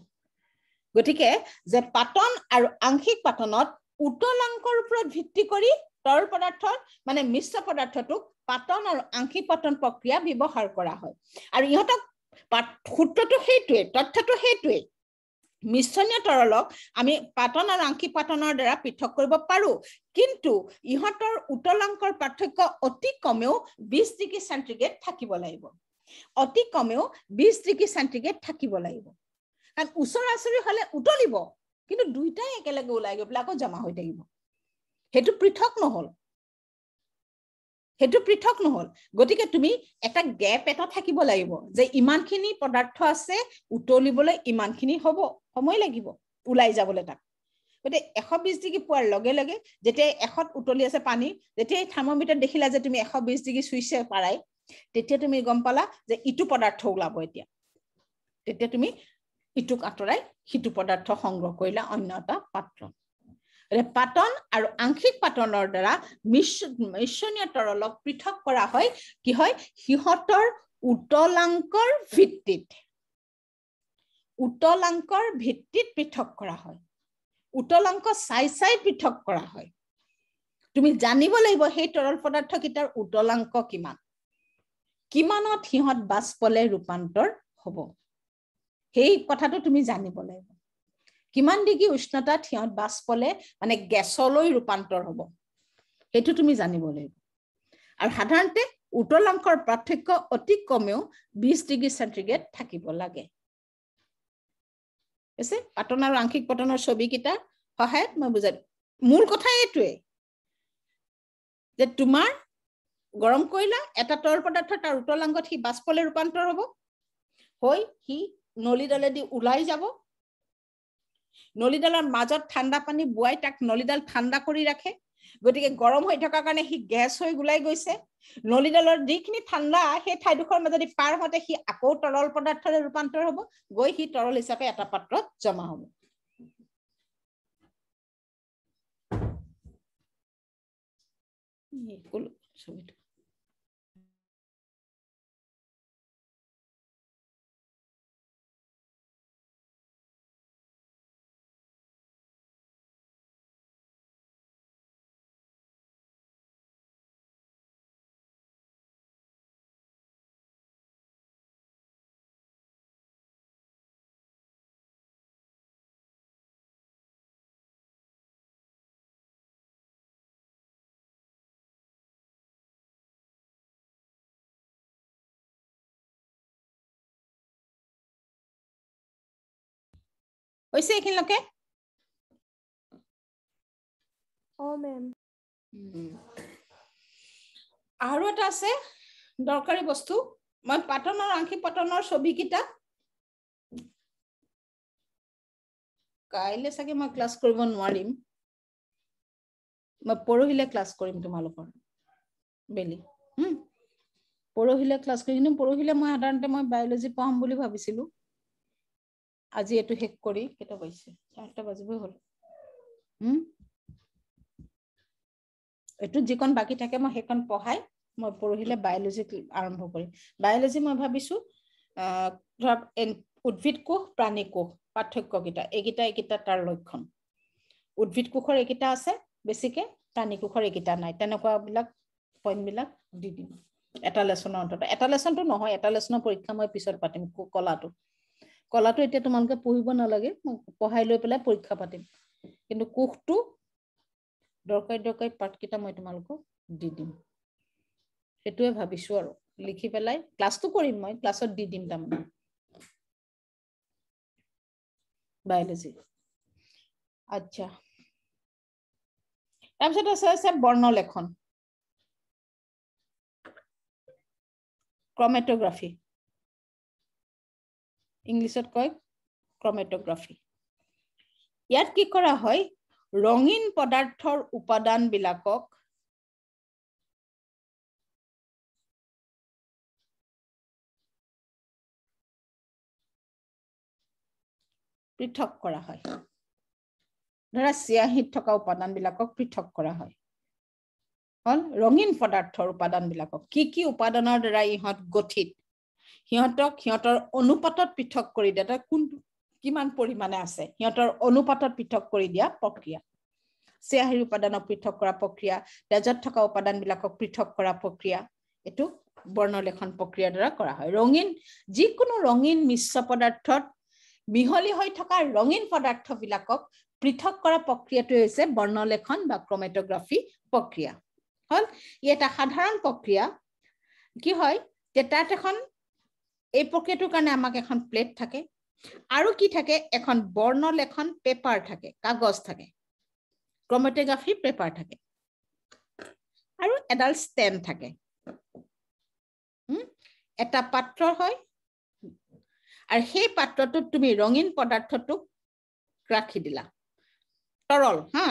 গতিকে যে পাতন আৰু আংশিক পাতনত উতলাংকৰ ওপৰত ভিত্তি কৰি তৰল পদাৰ্থৰ মানে মিশ্ৰ পদাৰ্থটোক পাতন আৰু আংশিক পাতন প্ৰক্ৰিয়া ব্যৱহাৰ কৰা হয় আৰু ইহঁতক সূত্ৰটো সেইটোৱেই তথ্যটো সেইটোৱেই মিশ্ৰণীয় তৰলক আমি পাতন আৰু আংশিক পাতনৰ দ্বাৰা পৃথক কৰিব পাৰোঁ কিন্তু ইহঁতৰ উতলাংকৰ পাৰ্থক্য অতি কমেও বিছ ডিগ্ৰী চেণ্টিগ্ৰেড থাকিব লাগিব অতি কমেও বিছ ডিগ্ৰী চেণ্টিগ্ৰেড থাকিব লাগিব কাৰণ ওচৰ আচৰি হ'লে উতলিব কিন্তু দুইটাই একেলগে ওলাই গৈ পেলাই আকৌ জমা হৈ থাকিব সেইটো পৃথক নহ'ল সেইটো পৃথক নহ'ল গতিকে তুমি এটা গেপ এটা থাকিব লাগিব যে ইমানখিনি পদাৰ্থ আছে উতলিবলৈ ইমানখিনি হ'ব সময় লাগিব ওলাই যাবলৈ তাক গতিকে এশ বিছ ডিগ্ৰী পোৱাৰ লগে লগে যেতিয়া এশত উতলি আছে পানী যেতিয়া এই থাৰ্মমিটাৰ দেখিলা যে তুমি এশ বিছ ডিগ্ৰী চুইচে পাৰাই তেতিয়া তুমি গম পালা যে ইটো পদাৰ্থ ওলাব এতিয়া তেতিয়া তুমি ইটোক আঁতৰাই সিটো পদাৰ্থ সংগ্ৰহ কৰিলে অন্য এটা পাত্ৰ পাতন আৰু আংশিক পাতনৰ দ্বাৰা মিশ্ৰণীয় তৰলক পৃথক কৰা হয় কি হয় সিহঁতৰ উতলাংকৰ ভিত্তিত উতলাংকৰ ভিত্তিত পৃথক কৰা হয় উতলাংক চাই চাই পৃথক কৰা হয় তুমি জানিব লাগিব সেই তৰল পদাৰ্থকেইটাৰ উতলাংক কিমান কিমানত সিহঁত বাষ্পলৈ ৰূপান্তৰ হ'ব সেই কথাটো তুমি জানিব লাগিব কিমান ডিগ্ৰী উষ্ণতাত সিহঁত বাছ পলে মানে গেছলৈ ৰূপান্তৰ হ'ব সেইটো তুমি জানিব লাগিব আৰু সাধাৰণতে উতলাংশৰ পাৰ্থক্য অতি কমেও বিশ ডিগ্ৰী চেণ্টিগ্ৰেড থাকিব লাগে পাটন আৰু আংশিক পতনৰ ছবিকেইটাৰ সহায়ত মই বুজাই দিম মূল কথা এইটোৱেই যে তোমাৰ গৰম কৰিলা এটা তৰল পদাৰ্থ তাৰ উতলাংগত সি বাছ পলে ৰূপান্তৰ হ'ব হৈ সি নলীডালেদি ওলাই যাব নলীডালৰ মাজত ঠাণ্ডা পানী বোৱাই তাক নলীডাল ঠাণ্ডা কৰি ৰাখে গতিকে গৰম হৈ থকাৰ কাৰণে সি গেছ হৈ গোলাই গৈছে নলীডালৰ যিখিনি ঠাণ্ডা সেই ঠাইডোখৰ মাজেদি পাৰ হওঁতে সি আকৌ তৰল পদাৰ্থৰে ৰূপান্তৰ হ'ব গৈ সি তৰল হিচাপে এটা পাত্ৰত জমা হ'ব Hoy sí, ¿quién lo qué? Oh, ma'am. আৰু এটা আছে দৰকাৰী বস্তু মই পাতনৰ আংশিক পাতনৰ ছবিকেইটা কাইলৈ চাগে মই ক্লাছ কৰিব নোৱাৰিম মই পৰহিলৈ ক্লাছ কৰিম তোমালোকৰ বেলি পৰহিলৈ ক্লাছ কৰিম কিন্তু পৰহিলৈ মই সাধাৰণতে মই বায়'লজি পঢ়াম বুলি ভাবিছিলোঁ আজি এইটো শেষ কৰি কেইটা বাজিছে চাৰিটা বাজিবই হ'ল এইটো যিকণ বাকী থাকে মই সেইকণ পঢ়াই মই পঢ়িলে বায়'লজি আৰম্ভ কৰিম বায়'লজি মই ভাবিছো ধৰক উদ্ভিদ কোষ প্ৰাণী কোষ পাৰ্থক্যকেইটা এইকেইটা এইকেইটা তাৰ লক্ষণ উদ্ভিদ কোষৰ এইকেইটা আছে বেছিকে প্ৰাণী কোষৰ এইকেইটা নাই তেনেকুৱাবিলাক পইণ্ট বিলাক দি দিম এটা লেচনৰ অন্তত এটা লেচনটো নহয় এটা লেচনৰ পৰীক্ষা মই পিছত পাতিম কলাটো কলাটো এতিয়া তোমালোকে পঢ়িব নালাগে পঢ়াই লৈ পেলাই পৰীক্ষা পাতিম কিন্তু কোষটো দৰকাৰী দৰকাৰী পাঠকেইটা মই তোমালোকক দি দিম সেইটোৱে ভাবিছো আৰু লিখি পেলাই ক্লাছটো কৰিম মই ক্লাছত দি দিম তাৰমানে বায়লজি আচ্ছা তাৰপিছত আছে আছে বৰ্ণলেখন ক্ৰমেট'গ্ৰাফী ইংলিছত কয় ক্ৰমেট'গ্ৰাফী ইয়াত কি কৰা হয় ৰঙীন পদাৰ্থৰ উপাদানবিলাকক পৃথক কৰা হয় ধৰা চিয়াহীত থকা উপাদানবিলাকক পৃথক কৰা হয় হ'ল ৰঙীন পদাৰ্থৰ উপাদানবিলাকক কি কি উপাদানৰ দ্বাৰা ইহঁত গঠিত সিহঁতক সিহঁতৰ অনুপাতত পৃথক কৰি দিয়া তাৰ কোন কিমান পৰিমাণে আছে সিহঁতৰ অনুপাতত পৃথক কৰি দিয়া প্ৰক্ৰিয়া চিয়াহীৰ উপাদানক পৃথক কৰা প্ৰক্ৰিয়া তেজত থকা উপাদানবিলাকক পৃথক কৰা প্ৰক্ৰিয়া এইটো বৰ্ণলেখন প্ৰক্ৰিয়াৰ দ্বাৰা কৰা হয় ৰঙীন যিকোনো ৰঙীন মিশ্ৰ পদাৰ্থত মিহলি হৈ থকা ৰঙীন পদাৰ্থবিলাকক পৃথক কৰা প্ৰক্ৰিয়াটোৱে হৈছে বৰ্ণলেখন বা ক্ৰমেট'গ্ৰাফি প্ৰক্ৰিয়া হ'ল ই এটা সাধাৰণ প্ৰক্ৰিয়া কি হয় তাত এখন এই প্ৰক্ৰিয়াটোৰ কাৰণে আমাক এখন প্লেট থাকে আৰু কি থাকে এখন বৰ্ণলেখন পেপাৰ থাকে কাগজ থাকে ক্ৰমেটগ্ৰাফী পেপাৰ থাকে আৰু এডাল ষ্টেণ্ড থাকে এটা পাত্ৰ হয় আৰু সেই পাত্ৰটোত তুমি ৰঙীন পদাৰ্থটোক ৰাখি দিলা তৰল হা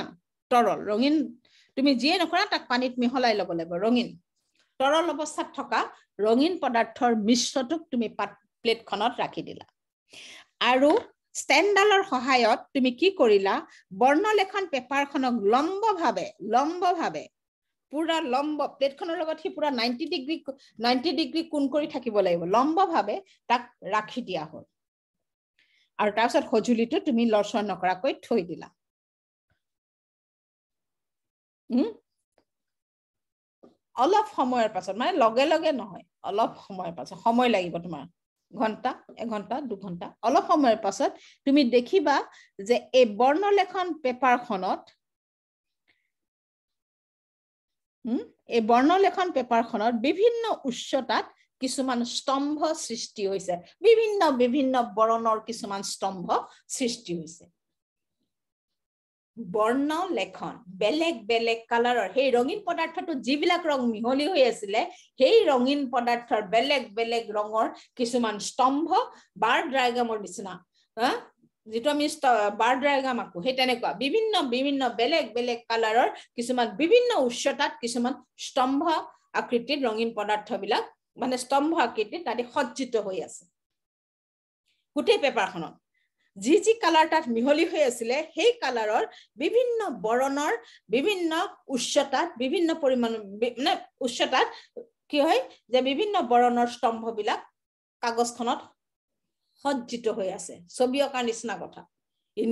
তৰল ৰঙীন তুমি যিয়ে নকৰা তাক পানীত মিহলাই ল'ব লাগিব ৰঙীন তৰল অৱস্থাত থকা ৰঙীন পদাৰ্থৰ মিশ্ৰটোক তুমি প্লেটখনত ৰাখি দিলা আৰু ষ্টেণ্ডডালৰ সহায়ত তুমি কি কৰিলা বৰ্ণলেখন পেপাৰখনক লম্বভাৱে লম্বভাৱে পুৰা লম্ব প্লেটখনৰ লগত সি পুৰা নাইণ্টি ডিগ্ৰী নাইণ্টি ডিগ্ৰী কোন কৰি থাকিব লাগিব লম্বভাৱে তাক ৰাখি দিয়া হ'ল আৰু তাৰপিছত সঁজুলিটো তুমি লৰচৰ নকৰাকৈ থৈ দিলা অলপ সময়ৰ পাছত মানে লগে লগে নহয় অলপ সময়ৰ পাছত সময় লাগিব তোমাৰ ঘণ্টা এঘণ্টা দুঘণ্টা অলপ সময়ৰ পাছত তুমি দেখিবা যে এই বৰ্ণলেখন পেপাৰখনত এই বৰ্ণলেখন পেপাৰখনত বিভিন্ন উচ্চতাত কিছুমান স্তম্ভ সৃষ্টি হৈছে বিভিন্ন বিভিন্ন বৰণৰ কিছুমান স্তম্ভ সৃষ্টি হৈছে বৰ্ণ লেখন বেলেগ বেলেগ কালাৰৰ সেই ৰঙীন পদাৰ্থটো যিবিলাক ৰং মিহলি হৈ আছিলে সেই ৰঙীন পদাৰ্থৰ বেলেগ বেলেগ ৰঙৰ কিছুমান স্তম্ভ বাৰ ড্ৰাইগামৰ নিচিনা যিটো আমি বাৰ ড্ৰাইগাম আঁকো সেই তেনেকুৱা বিভিন্ন বিভিন্ন বেলেগ বেলেগ কালাৰৰ কিছুমান বিভিন্ন উচ্চতাত কিছুমান স্তম্ভ আকৃতিত ৰঙীন পদাৰ্থবিলাক মানে স্তম্ভ আকৃতিত তাতে সজ্জিত হৈ আছে গোটেই পেপাৰখনত যি যি কালাৰ তাত মিহলি হৈ আছিলে সেই কালাৰৰ বিভিন্ন বৰণৰ বিভিন্ন উচ্চতাত বিভিন্ন পৰিমাণ মানে উচ্চতাত কি হয় যে বিভিন্ন বৰণৰ স্তম্ভবিলাক কাগজখনত সজ্জিত হৈ আছে ছবি অঁকাৰ নিচিনা কথা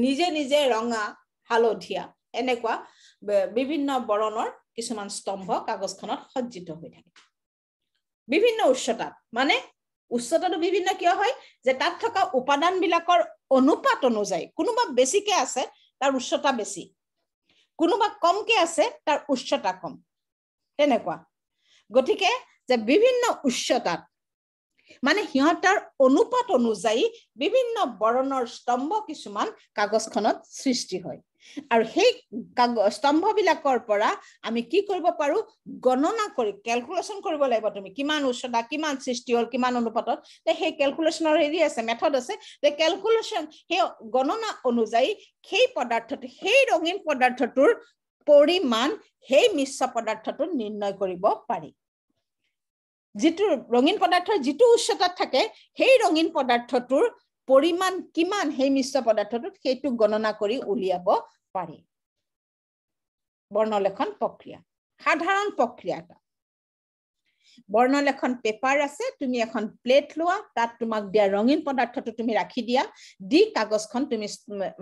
নিজে নিজে ৰঙা হালধীয়া এনেকুৱা বিভিন্ন বৰণৰ কিছুমান স্তম্ভ কাগজখনত সজ্জিত হৈ থাকে বিভিন্ন উচ্চতাত মানে উচ্চতাটো বিভিন্ন কিয় হয় যে তাত থকা উপাদানবিলাকৰ অনুপাত অনুযায়ী কোনোবা বেছিকে আছে তাৰ উচ্চতা বেছি কোনোবা কমকে আছে তাৰ উচ্চতা কম তেনেকুৱা গতিকে যে বিভিন্ন উচ্চতাত মানে সিহঁতৰ অনুপাত অনুযায়ী বিভিন্ন বৰণৰ স্তম্ভ কিছুমান কাগজখনত সৃষ্টি হয় আৰু সেই স্তম্ভবিলাকৰ পৰা আমি কি কৰিব পাৰোঁ গণনা কৰি কেলকুলেশ্যন কৰিব লাগিব তুমি কিমান উচ্চতা কিমান সৃষ্টি হ'ল কিমান অনুপাতত সেই কেলকুলেশ্যনৰ হেৰি আছে মেথড আছে যে কেলকুলেশ্যন সেই গণনা অনুযায়ী সেই পদাৰ্থটো সেই ৰঙীন পদাৰ্থটোৰ পৰিমাণ সেই মিশ্ৰ পদাৰ্থটো নিৰ্ণয় কৰিব পাৰি যিটো ৰঙীন পদাৰ্থৰ যিটো উচ্চতাত থাকে সেই ৰঙীন পদাৰ্থটোৰ পৰিমাণ কিমান সেই মিশ্ৰ পদাৰ্থটোত সেইটো গণনা কৰি উলিয়াব পাৰি বৰ্ণলেখন প্ৰক্ৰিয়া সাধাৰণ প্ৰক্ৰিয়া এটা বৰ্ণলেখন পেপাৰ আছে তুমি এখন প্লেট লোৱা তাত তোমাক দিয়া ৰঙীন পদাৰ্থটো তুমি ৰাখি দিয়া দি কাগজখন তুমি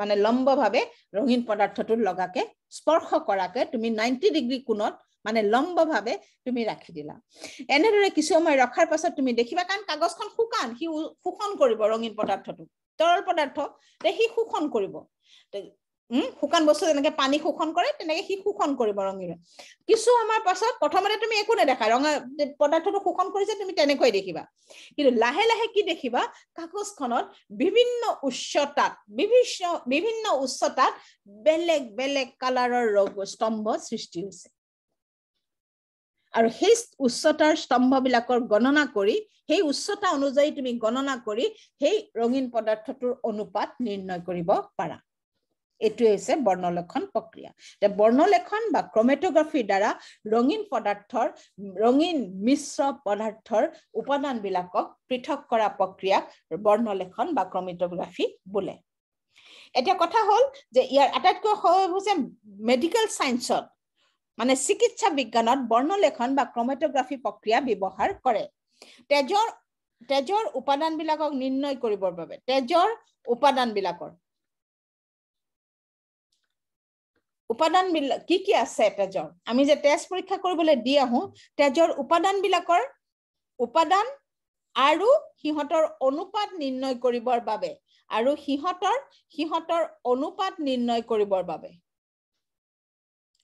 মানে লম্বভাৱে ৰঙীন পদাৰ্থটো লগাকে স্পৰ্শ কৰাকে তুমি নাইণ্টি ডিগ্ৰী কোণত মানে লম্বভাৱে তুমি ৰাখি দিলা এনেদৰে কিছু সময় ৰখাৰ পাছত তুমি দেখিবা কাৰণ কাগজখন শুকান সি শোষণ কৰিব ৰঙীন পদাৰ্থটো তৰল পদাৰ্থ তে সি শোষণ কৰিব শুকান বস্তু যেনেকে পানী শোষণ কৰে তেনেকে সি শোষণ কৰিব ৰঙীৰে কিছু সময়ৰ পাছত প্ৰথমতে তুমি একো নেদেখা ৰঙা পদাৰ্থটো শোষণ কৰিছে তুমি তেনেকৈ দেখিবা কিন্তু লাহে লাহে কি দেখিবা কাগজখনত বিভিন্ন উচ্চতাত বিভিন্ন বিভিন্ন উচ্চতাত বেলেগ বেলেগ কালাৰৰ ৰ স্তম্ভ সৃষ্টি হৈছে আৰু সেই উচ্চতাৰ স্তম্ভবিলাকৰ গণনা কৰি সেই উচ্চতা অনুযায়ী তুমি গণনা কৰি সেই ৰঙীন পদাৰ্থটোৰ অনুপাত নিৰ্ণয় কৰিব পাৰা এইটোৱে হৈছে বৰ্ণলেখন প্ৰক্ৰিয়া বৰ্ণলেখন বা ক্ৰমেট'গ্ৰাফীৰ দ্বাৰা ৰঙীন পদাৰ্থৰ ৰঙীন মিশ্ৰ পদাৰ্থৰ উপাদানবিলাকক পৃথক কৰা প্ৰক্ৰিয়াক বৰ্ণলেখন বা ক্ৰমেট'গ্ৰাফী বোলে এতিয়া কথা হ'ল যে ইয়াৰ আটাইতকৈ হৈছে মেডিকেল ছায়েন্সত মানে চিকিৎসা বিজ্ঞানত বৰ্ণলেখন বা ক্ৰমেট'গ্ৰাফী প্ৰক্ৰিয়া ব্যৱহাৰ কৰে তেজৰ তেজৰ উপাদানবিলাকক নিৰ্ণয় কৰিবৰ বাবে তেজৰ উপাদানবিলাকৰ উপাদান কি কি আছে তেজৰ আমি যে তেজ পৰীক্ষা কৰিবলৈ দি আহো তেজৰ উপাদানবিলাকৰ উপাদান আৰু সিহঁতৰ অনুপাত নিৰ্ণয় কৰিবৰ বাবে আৰু সিহঁতৰ সিহঁতৰ অনুপাত নিৰ্ণয় কৰিবৰ বাবে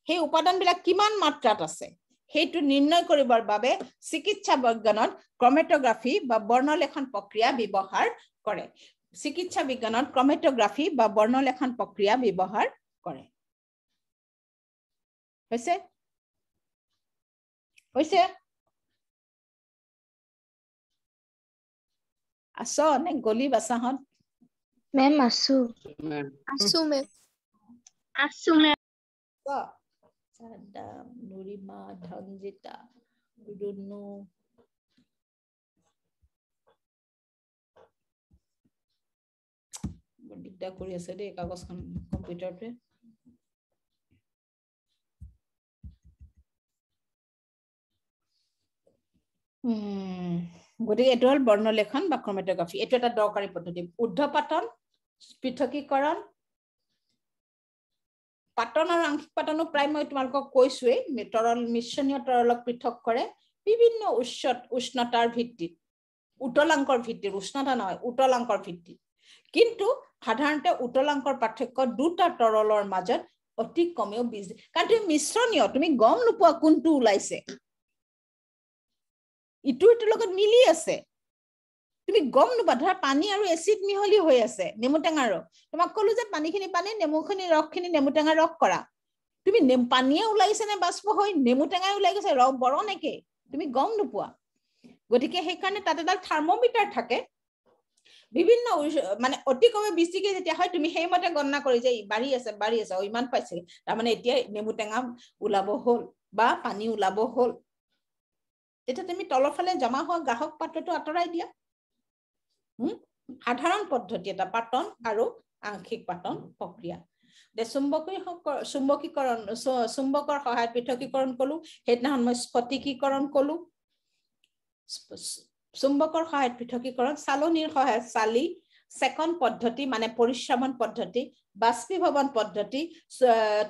সেই উপাদানবিলাক কিমান মাত্ৰাত আছে সেইটো নিৰ্ণয় কৰিবৰ বাবে চিকিৎসা বিজ্ঞানত ক্ৰমেট'গ্ৰাফী বা বৰ্ণলেখন প্ৰক্ৰিয়া ব্যৱহাৰ কৰে চিকিৎসা বিজ্ঞানত ক্ৰমেট'গ্ৰাফী বা বৰ্ণলেখন প্ৰক্ৰিয়া ব্যৱহাৰ কৰে হৈছে হৈছে আছ নে গলি বাচাহত মেম আছো আছো মেম আছো মেম ক চাদাম নুৰিমা ধনজিতা ৰুণু বৰ দিগদাৰ কৰি আছে দেই কাগজখন কম্পিউটাৰটোৱে গতিকে এইটো হ'ল বৰ্ণলেখন বা ক্ৰমেটগ্ৰাফী এইটো এটা দৰকাৰী পদ্ধতি উদ্ধপাতন পৃথকীকৰণ পাতন আৰু আংশিক পাতনো প্ৰায় মই তোমালোকক কৈছোৱেই তৰল মিশ্ৰণীয় তৰলক পৃথক কৰে বিভিন্ন উচ্চত উষ্ণতাৰ ভিত্তিত উতলাংকৰ ভিত্তিত উষ্ণতা নহয় উতলাংকৰ ভিত্তিত কিন্তু সাধাৰণতে উতলাংকৰ পাৰ্থক্য দুটা তৰলৰ মাজত অতি কমেও বিজি কাৰণ তুমি মিশ্ৰণীয় তুমি গম নোপোৱা কোনটো ওলাইছে ইটো সিটোৰ লগত মিলি আছে তুমি গম নোপোৱা ধৰা পানী আৰু এচিড মিহলি হৈ আছে নেমু টেঙাৰ তোমাক কলো যে পানীখিনি পানী নেমুখিনি ৰসখিনি নেমু টেঙা ৰস কৰা তুমি পানীয়ে ওলাইছে নে বাষ্প হৈ নেমু টেঙাই ওলাই গৈছে ৰস বৰ নেকি তুমি গম নোপোৱা গতিকে সেইকাৰণে তাত এডাল থাৰ্মমিটাৰ থাকে বিভিন্ন মানে অতি কমে বিছ ডিগ্ৰী যেতিয়া হয় তুমি সেইমতে গণনা কৰি যে বাঢ়ি আছে বাঢ়ি আছে ইমান পাইছে তাৰমানে এতিয়া নেমু টেঙা ওলাব হ'ল বা পানী ওলাব হ'ল তেতিয়া তুমি তলৰ ফালে জমা হোৱা গ্ৰাহক পাত্ৰটো আঁতৰাই দিয়া সাধাৰণ পদ্ধতি এটা পাতন আৰু আংশিক পাতন প্ৰক্ৰিয়া চুম্বকী চুম্বকীকৰণ চুম্বকৰ সহায়ত পৃথকীকৰণ কলো সেইদিনাখন মই স্ফটিকীকৰণ কলো চুম্বকৰ সহায়ত পৃথকীকৰণ চালনীৰ সহায়ত চালি চেকন পদ্ধতি মানে পৰিশ্ৰমণ পদ্ধতি বাষ্পীভৱন পদ্ধতি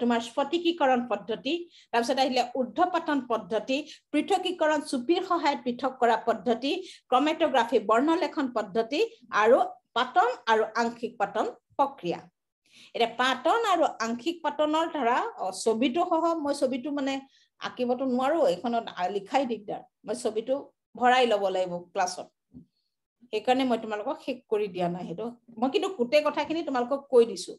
তোমাৰ স্ফটিকীকৰণ পদ্ধতি তাৰপিছত আহিলে উৰ্ধপাতন পদ্ধতি পৃথকীকৰণ চুপিৰ সহায়ত পৃথক কৰা পদ্ধতি ক্ৰমেটোগ্ৰাফি বৰ্ণলেখন পদ্ধতি আৰু পাতন আৰু আংশিক পাতন প্ৰক্ৰিয়া এতিয়া পাতন আৰু আংশিক পাতনৰ দ্বাৰা ছবিটো সহ মই ছবিটো মানে আঁকিবতো নোৱাৰোঁ এইখনত লিখাই দিগদাৰ মই ছবিটো ভৰাই ল'ব লাগিব ক্লাছত সেইকাৰণে মই তোমালোকক শেষ কৰি দিয়া নাই সেইটো মই কিন্তু গোটেই কথাখিনি তোমালোকক কৈ দিছো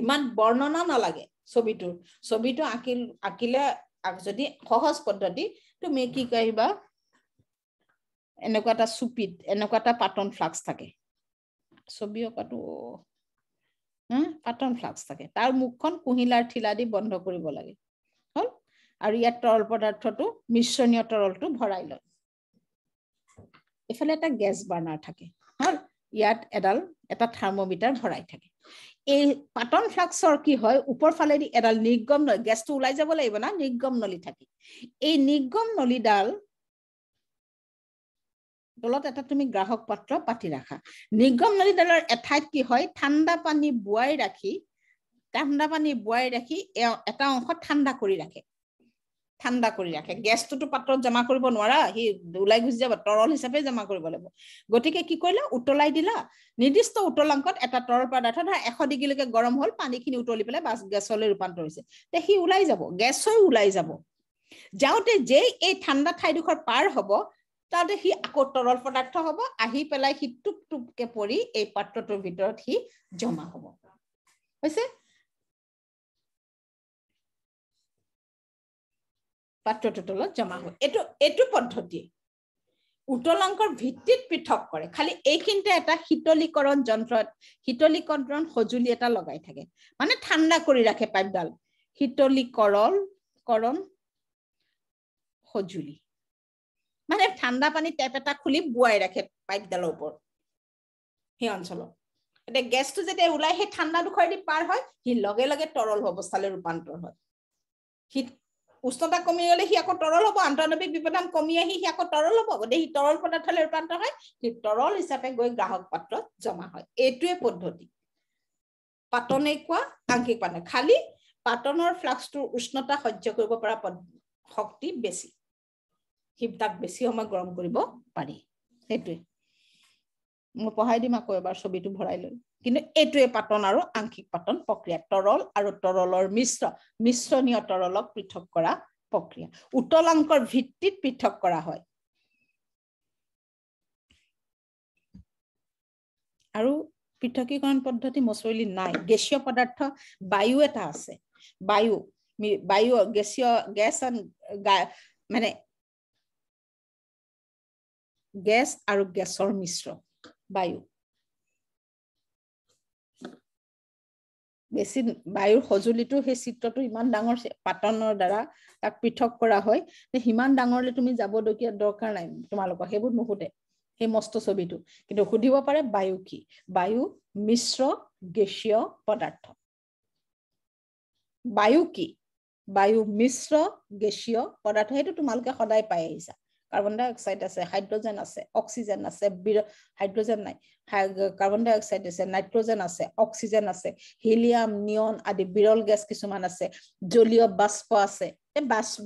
ইমান বৰ্ণনা নালাগে ছবিটোৰ ছবিটো আঁকি আঁকিলে যদি সহজ পদ্ধতি তুমি কি কৰিবা এনেকুৱা এটা চুপিত এনেকুৱা এটা পাটন ফ্লাক্স থাকে ছবি অঁকাটো পাটন ফ্লাক্স থাকে তাৰ মুখখন কুহিলাৰ ঠিলা দি বন্ধ কৰিব লাগে হ'ল আৰু ইয়াত তৰল পদাৰ্থটো মিশ্ৰণীয় তৰলটো ভৰাই লয় এফালে এটা গেছ বাৰ্ণাৰ থাকে হ'ল ইয়াত এডাল এটা থাৰ্মমিটাৰ ভৰাই থাকে এই পাতন ফ্লাক্সৰ কি হয় ওপৰ ফালেদি এডাল নিৰ্গম নলী গেছটো ওলাই যাব লাগিব না নিৰ্গম নলী থাকে এই নিৰ্গম নলীডাল তলত এটা তুমি গ্ৰাহক পাত্ৰ পাতি ৰাখা নিৰ্গম নলীডালৰ এঠাইত কি হয় ঠাণ্ডা পানী বোৱাই ৰাখি ঠাণ্ডা পানী বোৱাই ৰাখি এটা অংশ ঠাণ্ডা কৰি ৰাখে ঠাণ্ডা কৰি ৰাখে গেছটোতো পাত্ৰত জমা কৰিব নোৱাৰা সি ওলাই গুচি যাব তৰল হিচাপে জমা কৰিব লাগিব গতিকে কি কৰিলা উতলাই দিলা নিৰ্দিষ্ট উতলাংকত এটা তৰল পদাৰ্থ ধৰা এশ ডিগ্ৰীলৈকে গৰম হ'ল পানীখিনি উতলি পেলাই বাছ গেছলৈ ৰূপান্তৰ হৈছে তে সি ওলাই যাব গেছৈ ওলাই যাব যাওঁতে যে এই ঠাণ্ডা ঠাইডোখৰ পাৰ হ'ব তাতে সি আকৌ তৰল পদাৰ্থ হ'ব আহি পেলাই সি টুপ টুপকে পৰি এই পাত্ৰটোৰ ভিতৰত সি জমা হ'ব হৈছে পাত্ৰটোৰ তলত জমা হয় এইটো এইটো পদ্ধতি উতলংকৰ ভিত্তিত পৃথক কৰে খালি এইখিনিতে এটা শীতলীকৰণ যন্ত্ৰত শীতলীকৰণ সঁজুলি এটা লগাই থাকে মানে ঠাণ্ডা কৰি ৰাখে পাইপডাল শীতলীকৰণ কৰণ সঁজুলি মানে ঠাণ্ডা পানী টেপ এটা খুলি বোৱাই ৰাখে পাইপডালৰ ওপৰত সেই অঞ্চলত এতিয়া গেছটো যেতিয়া ওলাই সেই ঠাণ্ডা দুখৰেদি পাৰ হয় সি লগে লগে তৰল অৱস্থালৈ ৰূপান্তৰ হয় উষ্ণতা কমি গ'লে সি আকৌ তৰল হ'ব আন্তঃনৱিক বিপদাম কমি আহি সি আকৌ তৰল হ'ব গতিকে সি তৰল পদাৰ্থলৈ ৰূপান্তৰ হয় সি তৰল হিচাপে গৈ গ্ৰাহক পাত্ৰত জমা হয় এইটোৱে পদ্ধতি পাতনে কোৱা আংশিক পাতনে খালী পাতনৰ ফ্লাক্সটোৰ উষ্ণতা সহ্য কৰিব পৰা শক্তি বেছি সি তাক বেছি সময় গৰম কৰিব পাৰি সেইটোৱে মই পঢ়াই দিম আকৌ এবাৰ ছবিটো ভৰাই লৈ কিন্তু এইটোৱে পাতন আৰু আংশিক পাতন প্ৰক্ৰিয়া তৰল আৰু তৰলৰ মিশ্ৰ মিশ্ৰণীয় তৰলক পৃথক কৰা প্ৰক্ৰিয়া উতলাংকৰ ভিত্তিত পৃথক কৰা হয় আৰু পৃথকীকৰণ পদ্ধতি মচৰিলি নাই গেছীয় পদাৰ্থ বায়ু এটা আছে বায়ু বায়ু গেছীয় গেছ মানে গেছ আৰু গেছৰ মিশ্ৰ বায়ু বেছি বায়ুৰ সঁজুলিটো সেই চিত্ৰটো ইমান ডাঙৰ পাতনৰ দ্বাৰা তাক পৃথক কৰা হয় সিমান ডাঙৰলে তুমি যাবলগীয়া দৰকাৰ নাই তোমালোকক সেইবোৰ নুসুধে সেই মস্ত ছবিটো কিন্তু সুধিব পাৰে বায়ু কি বায়ু মিশ্ৰ গেছীয় পদাৰ্থ বায়ু কি বায়ু মিশ্ৰ গেছীয় পদাৰ্থ সেইটো তোমালোকে সদায় পাই আহিছা কাৰ্বন ডাই অক্সাইড আছে হাইড্ৰজেন আছে অক্সিজেন আছে হাইড্ৰজেন নাই কাৰ্বন ডাই অক্সাইড আছে নাইট্ৰজেন আছে অক্সিজেন আছে হিলিয়াম নিয়ন আদি বিৰল গেছ কিছুমান আছে জলীয় বাষ্প আছে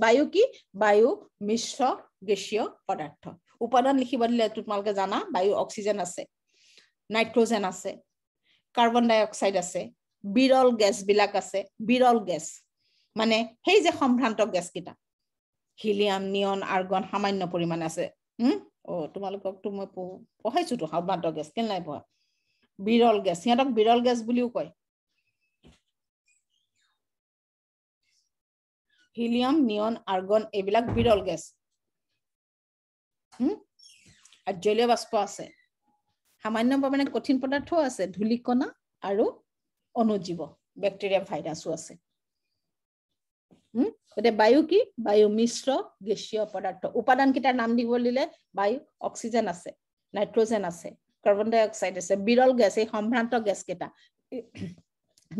বায়ু কি বায়ু মিশ্ৰ গেছীয় পদাৰ্থ উপাদান লিখিব দিলে তোমালোকে জানা বায়ু অক্সিজেন আছে নাইট্ৰজেন আছে কাৰ্বন ডাই অক্সাইড আছে বিৰল গেছবিলাক আছে বিৰল গেছ মানে সেই যে সম্ভ্ৰান্ত গেছকেইটা হিলিয়াম নিয়ন আৰ্গন সামান্য পৰিমাণে আছে অ' তোমালোককতো মই পঢ়াইছোতো সৰ্বাদ্ৰ গেছ কেনে নাই পঢ়া বিৰল গেছ সিহঁতক বিৰল গেছ বুলিও কয় হিলিয়াম নিয়ন আৰ্গন এইবিলাক বিৰল গেছ আৰু জলীয় বাষ্প আছে সামান্য পৰিমাণে কঠিন পদাৰ্থও আছে ধূলিকণা আৰু অনুজীৱ বেক্টেৰিয়া ভাইৰাছো আছে গতিকে বায়ু কি বায়ু মিশ্ৰ গেছীয় পদাৰ্থ উপাদানকেইটাৰ নাম দিব দিলে বায়ু অক্সিজেন আছে নাইট্ৰজেন আছে কাৰ্বন ডাই অক্সাইড আছে বিৰল গেছ এই সম্ভ্ৰান্ত গেছ কেইটা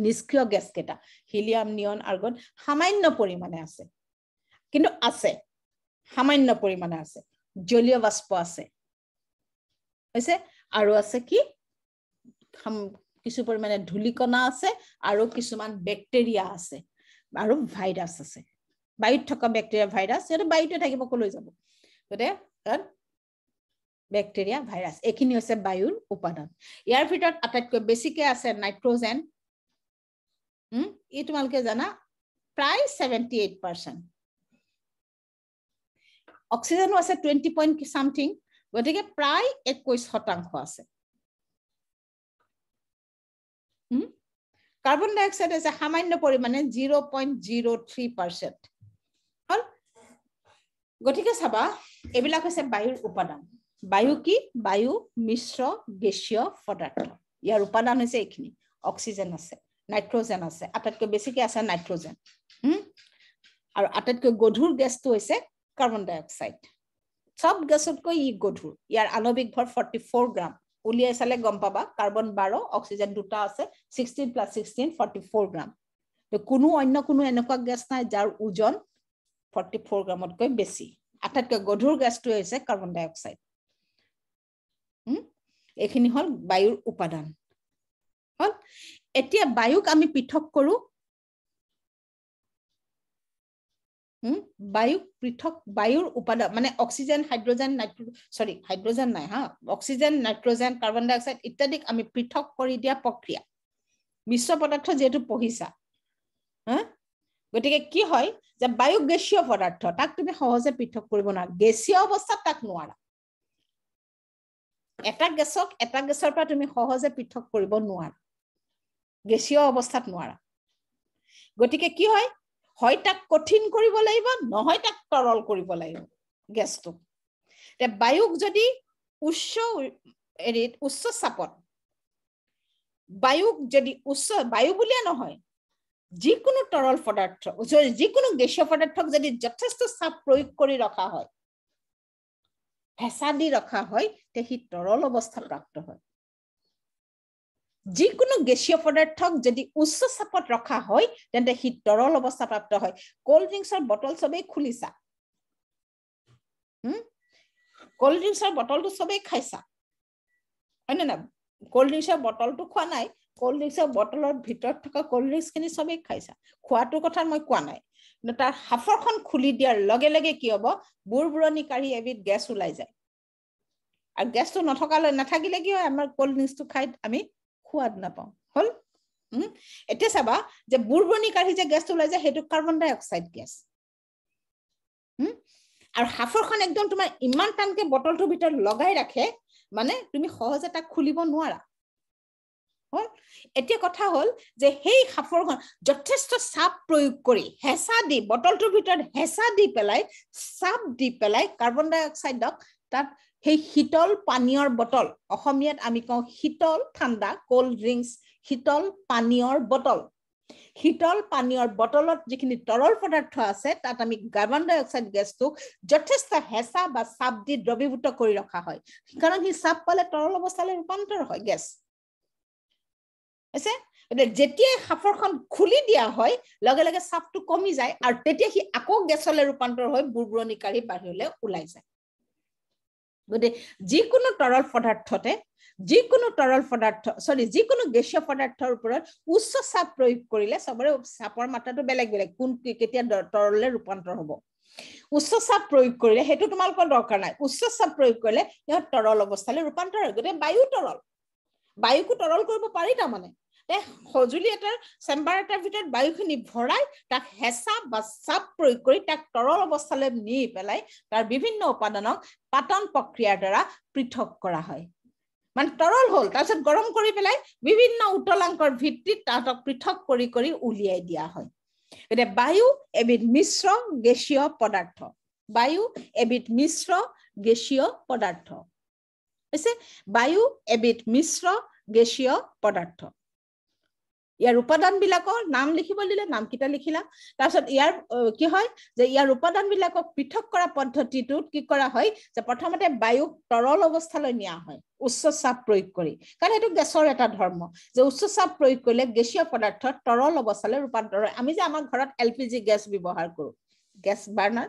নিষ্ক্ৰিয় গেছ কেইটা হিলিয়াম নিয়ন আৰ্গন সামান্য পৰিমাণে আছে কিন্তু আছে সামান্য পৰিমাণে আছে জলীয় বাষ্প আছে হৈছে আৰু আছে কি কিছু পৰিমাণে ধূলিকণা আছে আৰু কিছুমান বেক্টেৰিয়া আছে আৰু ভাইৰাছ আছে বায়ুত থকা বেক্টেৰিয়া ভাইৰাছ সিহঁতে বায়ুতে থাকিব কলৈ যাব গতিকে কাৰণ বেক্টেৰিয়া ভাইৰাছ এইখিনি হৈছে বায়ুৰ উপাদান ইয়াৰ ভিতৰত আটাইতকৈ বেছিকে আছে নাইট্ৰজেন ই তোমালোকে জানা প্ৰায় ছেভেণ্টি এইট পাৰ্চেণ্ট অক্সিজেনো আছে টুৱেণ্টি পইণ্ট চামথিং গতিকে প্ৰায় একৈশ শতাংশ আছে কাৰ্বন ডাই অক্সাইড আছে সামান্য পৰিমাণে zero' point zero' three percent গতিকে চাবা এইবিলাক হৈছে বায়ুৰ উপাদান বায়ু কি বায়ু মিশ্ৰ গেছীয় পদাৰ্থ ইয়াৰ উপাদান হৈছে এইখিনি অক্সিজেন আছে নাইট্ৰজেন আছে আটাইতকৈ বেছিকৈ আছে নাইট্ৰজেন আৰু আটাইতকৈ গধুৰ গেছটো হৈছে কাৰ্বন ডাই অক্সাইড চব গেছতকৈ ই গধুৰ ইয়াৰ আণৱিক ভৰ ফৰ্টি ফ'ৰ গ্ৰাম উলিয়াই চালে গম পাবা কাৰ্বন বাৰ অক্সিজেন দুটা আছে sixteen plus sixteen forty four gram কোনো অন্য কোনো এনেকুৱা গেছ নাই যাৰ ওজন ফৰ্টি ফ'ৰ গ্ৰামতকৈ বেছি আটাইতকৈ গধুৰ গেছটোৱে হৈছে কাৰ্বন ডাই অক্সাইড এইখিনি হ'ল বায়ুৰ উপাদান হ'ল এতিয়া বায়ুক আমি পৃথক কৰো বায়ুক পৃথক বায়ুৰ উপাদান মানে অক্সিজেন হাইড্ৰজেন নাইট্ৰ চৰি হাইড্ৰজেন নাই হা oxygen nitrogen carbon dioxide ইত্যাদিক আমি পৃথক কৰি দিয়া প্ৰক্ৰিয়া বিশ্ব পদাৰ্থ যিহেতু পঢ়িছা হা গতিকে কি হয় যে বায়ু গেছীয় পদাৰ্থ তাক তুমি সহজে পৃথক কৰিব নোৱাৰা গেছীয় অৱস্থাত তাক নোৱাৰা এটা গেছক এটা গেছৰ পৰা তুমি সহজে পৃথক কৰিব নোৱাৰা গেছীয় অৱস্থাত নোৱাৰা গতিকে কি হয় হয় তাক কঠিন কৰিব লাগিব নহয় তাক তৰল কৰিব লাগিব গেছটো বায়ুক যদি উচ্চ হেৰিত উচ্চ চাপত বায়ুক যদি উচ্চ বায়ু বুলিয়ে নহয় যিকোনো তৰল পদাৰ্থ চৰি যিকোনো গেছীয় পদাৰ্থক যদি যথেষ্ট চাপ প্ৰয়োগ কৰি ৰখা হয় হেঁচা দি ৰখা হয় তে সি তৰল অৱস্থা প্ৰাপ্ত হয় যিকোনো গেছীয় পদাৰ্থক যদি উচ্চ চাপত ৰখা হয় তেন্তে সি তৰল অৱস্থা প্ৰাপ্ত হয় কল্ড ড্ৰিংকছৰ বটল চবেই খুলিছা কল্ড ড্ৰিংকছৰ বটলটো চবেই খাইছা হয়নে নাই কল্ড ড্ৰিংকছৰ বটলটো খোৱা নাই কল্ড ড্ৰিংকছৰ বটলৰ ভিতৰত থকা কল্ড খিনি চবেই খাইছা খোৱাটো কথা মই কোৱা নাই তাৰ সাফৰখন খুলি দিয়াৰ লগে লগে কি হ'ব বুৰ বুৰণি কাঢ়ি এবিধ গেছ ওলাই যায় আৰু গেছটো নথকালৈ নাথাকিলে কি হয় আমাৰ কল্ড ড্ৰিংকছটো খাই আমি সোৱাদ নাপাওঁ হ'ল উম এতিয়া চাবা যে বুৰ বুৰণি কাঢ়ি যে গেছটো ওলাই যায় সেইটো কাৰ্বন ডাই অক্সাইড গেছ আৰু সাফৰখন একদম তোমাৰ ইমান টানকে বটলটোৰ ভিতৰত লগাই ৰাখে মানে তুমি সহজে তাক খুলিব নোৱাৰা হ'ল এতিয়া কথা হ'ল যে সেই সাঁফৰখন যথেষ্ট চাপ প্ৰয়োগ কৰি হেঁচা দি বটলটোৰ ভিতৰত হেঁচা দি পেলাই চাপ দি পেলাই কাৰ্বন ডাই অক্সাইডক তাত সেই শীতল পানীয়ৰ বটল অসমীয়াত আমি কওঁ শীতল ঠাণ্ডা ক'ল্ড ড্ৰিংকছ শীতল পানীয়ৰ বটল শীতল পানীয়ৰ বটলত যিখিনি তৰল পদাৰ্থ আছে তাত আমি কাৰ্বন ডাই অক্সাইড গেছটোক যথেষ্ট হেঁচা বা চাপ দি দ্ৰৱীভূত কৰি ৰখা হয় কাৰণ সেই চাপ পালে তৰল অৱস্থালৈ ৰূপান্তৰ হয় গেছ আছে যেতিয়াই সাঁফৰখন খুলি দিয়া হয় লগে লগে চাপটো কমি যায় আৰু তেতিয়া সি আকৌ গেছলৈ ৰূপান্তৰ হৈ বুৰবুৰণি কাঢ়ি বাহিৰলৈ ওলাই যায় গতিকে যিকোনো তৰল পদাৰ্থতে যিকোনো তৰল পদাৰ্থ চৰি যিকোনো গেছীয় পদাৰ্থৰ ওপৰত উচ্চ চাপ প্ৰয়োগ কৰিলে চবৰে চাপৰ মাত্ৰাটো বেলেগ বেলেগ কোন কেতিয়া তৰললৈ ৰূপান্তৰ হ'ব উচ্চ চাপ প্ৰয়োগ কৰিলে সেইটো তোমালোকৰ দৰকাৰ নাই উচ্চ চাপ প্ৰয়োগ কৰিলে সিহঁত তৰল অৱস্থালৈ ৰূপান্তৰ হয় গতিকে বায়ু তৰল বায়ুকো তৰল কৰিব পাৰি তাৰমানে সঁজুলি এটাৰ চেম্বাৰ এটাৰ ভিতৰত বায়ুখিনি ভৰাই তাক হেঁচা বা চাপ প্ৰয়োগ কৰি তাক তৰল অৱস্থালৈ নি পেলাই তাৰ বিভিন্ন উপাদানক পাতন প্ৰক্ৰিয়াৰ দ্বাৰা পৃথক কৰা হয় মানে তৰল হ'ল তাৰপিছত গৰম কৰি পেলাই বিভিন্ন উতলাংকৰ ভিত্তিত তাহাঁতক পৃথক কৰি কৰি উলিয়াই দিয়া হয় গতিকে বায়ু এবিধ মিশ্ৰ গেছীয় পদাৰ্থ বায়ু এবিধ মিশ্ৰ গেছীয় পদাৰ্থ হৈছে বায়ু এবিধ মিশ্ৰ গেছীয় পদাৰ্থ ইয়াৰ উপাদানবিলাকৰ নাম লিখিব দিলে নামকেইটা লিখিলা তাৰপিছত ইয়াৰ কি হয় যে ইয়াৰ উপাদানবিলাকক পৃথক কৰা পদ্ধতিটোত কি কৰা হয় যে প্ৰথমতে বায়ুক তৰল অৱস্থালৈ নিয়া হয় উচ্চ চাপ প্ৰয়োগ কৰি কাৰণ সেইটো গেছৰ এটা ধৰ্ম যে উচ্চ চাপ প্ৰয়োগ কৰিলে গেছীয় পদাৰ্থ তৰল অৱস্থালৈ ৰূপান্তৰ হয় আমি যে আমাৰ ঘৰত এল পি জি গেছ ব্যৱহাৰ কৰোঁ গেছ বাৰ্ণাৰ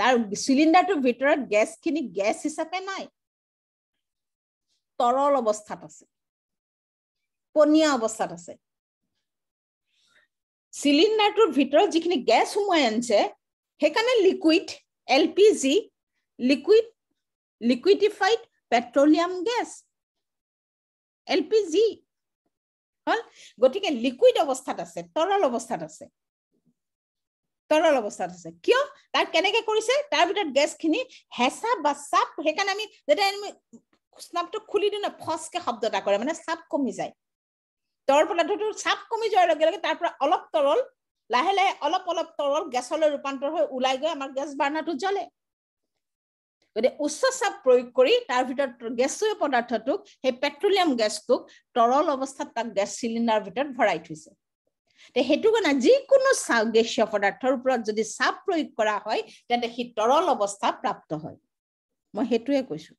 তাৰ চিলিণ্ডাৰটোৰ ভিতৰত গেছখিনি গেছ হিচাপে নাই তৰল অৱস্থাত আছে পনীয়া অৱস্থাত আছে চিলিণ্ডাৰটোৰ ভিতৰত যিখিনি গেছ সোমোৱাই আনিছে সেইকাৰণে liquid L P G liquid liquefied petroleum gas L P G হ'ল গতিকে লিকুইড অৱস্থাত আছে তৰল অৱস্থাত আছে তৰল অৱস্থাত আছে কিয় তাৰ কেনেকে কৰিছে তাৰ ভিতৰত গেছখিনি হেঁচা বা চাপ সেইকাৰণে আমি যেতিয়া আমি স্নাপটো খুলি দিওঁ ন ফচকে শব্দ এটা কৰে মানে চাপ কমি যায় তৰল পদাৰ্থটো চাপ কমি যোৱাৰ লগে লগে তাৰ পৰা অলপ তৰল লাহে লাহে অলপ অলপ তৰল গেছলৈ ৰূপান্তৰ হৈ ওলাই গৈ আমাৰ গেছ বাৰ্ণাৰটো জ্বলে গতিকে উচ্চ চাপ প্ৰয়োগ কৰি তাৰ ভিতৰত গেছ পদাৰ্থটোক সেই পেট্ৰলিয়াম গেছটোক তৰল অৱস্থাত তাক গেছ চিলিণ্ডাৰৰ ভিতৰত ভৰাই থৈছে তে সেইটো কাৰণে যিকোনো চা গেছীয় পদাৰ্থৰ ওপৰত যদি চাপ প্ৰয়োগ কৰা হয় তেন্তে সি তৰল অৱস্থা প্ৰাপ্ত হয় মই সেইটোৱে কৈছোঁ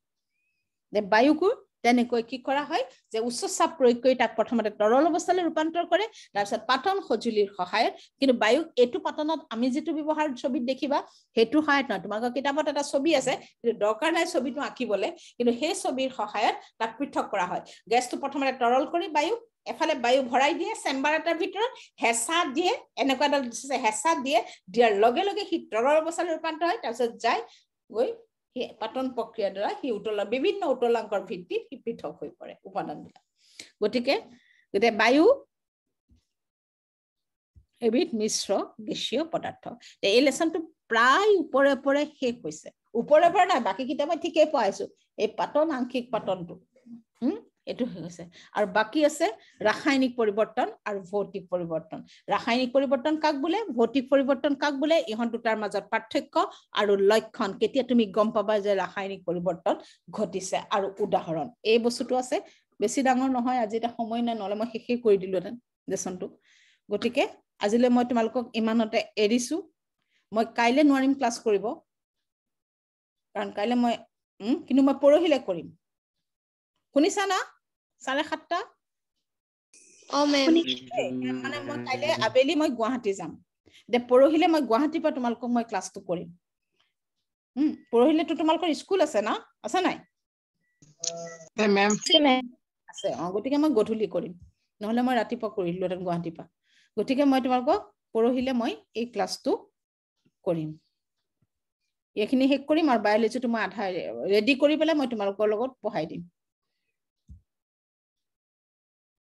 যে বায়ুকো তেনেকৈ কি কৰা হয় যে উচ্চ চাপ প্ৰয়োগ কৰি তাক প্ৰথমতে তৰল অৱস্থালৈ ৰূপান্তৰ কৰে তাৰপিছত পাতন সঁজুলিৰ সহায়ত কিন্তু বায়ু এইটো পাতনত আমি যিটো ব্যৱহাৰ ছবিত দেখিবা সেইটো সহায়ত নহয় তোমালোকৰ কিতাপত এটা ছবি আছে কিন্তু দৰকাৰ নাই ছবিটো আঁকিবলৈ কিন্তু সেই ছবিৰ সহায়ত তাক পৃথক কৰা হয় গেছটো প্ৰথমতে তৰল কৰি বায়ু এফালে বায়ু ভৰাই দিয়ে চেম্বাৰ এটাৰ ভিতৰত হেঁচা দিয়ে এনেকুৱা এডাল দিছে হেঁচা দিয়ে দিয়াৰ লগে লগে সি তৰল অৱস্থালৈ ৰূপান্তৰ হয় তাৰপিছত যায় গৈ সি পাতন প্ৰক্ৰিয়াৰ দ্বাৰা সি উতল বিভিন্ন উতলাংকৰ ভিত্তিত সি পৃথক হৈ পৰে উপাদানবিলাক গতিকে গতিকে বায়ু এবিধ মিশ্ৰ গেছীয় পদাৰ্থ এই লেচনটো প্ৰায় ওপৰে ওপৰে শেষ হৈছে ওপৰে ওপৰে নাই বাকীকেইটা মই ঠিকেই পাইছো এই পাতন আংশিক পাতনটো এইটো হৈছে আৰু বাকী আছে ৰাসায়নিক পৰিৱৰ্তন আৰু ভৌতিক পৰিৱৰ্তন ৰাসায়নিক পৰিৱৰ্তন কাক বোলে ভৌতিক পৰিৱৰ্তন কাক বোলে ইহঁত দুটাৰ মাজত পাৰ্থক্য আৰু লক্ষণ কেতিয়া তুমি গম পাবা যে ৰাসায়নিক পৰিৱৰ্তন ঘটিছে আৰু উদাহৰণ এই বস্তুটো আছে বেছি ডাঙৰ নহয় আজি এটা সময় নাই নহ'লে মই শেষেই কৰি দিলোহেঁতেন লেচনটো গতিকে আজিলৈ মই তোমালোকক ইমানতে এৰিছো মই কাইলৈ নোৱাৰিম ক্লাছ কৰিব কাৰণ কাইলৈ মই কিন্তু মই পৰহিলৈ কৰিম শুনিছা না চাৰে সাতটা মানে মই কাইলৈ আবেলি মই গুৱাহাটী যাম দে পৰহিলৈ মই গুৱাহাটীৰ পৰা তোমালোকক মই ক্লাছটো কৰিম পৰহিলৈতো তোমালোকৰ স্কুল আছে ন আছে নাই আছে অঁ গতিকে মই গধূলি কৰিম নহ'লে মই ৰাতিপুৱা কৰিলোঁ এতিয়া গুৱাহাটীৰ পৰা গতিকে মই তোমালোকক পৰহিলৈ মই এই ক্লাছটো কৰিম এইখিনি শেষ কৰিম আৰু বায়'লজিটো মই আধা ৰেডি কৰি পেলাই মই তোমালোকৰ লগত পঢ়াই দিম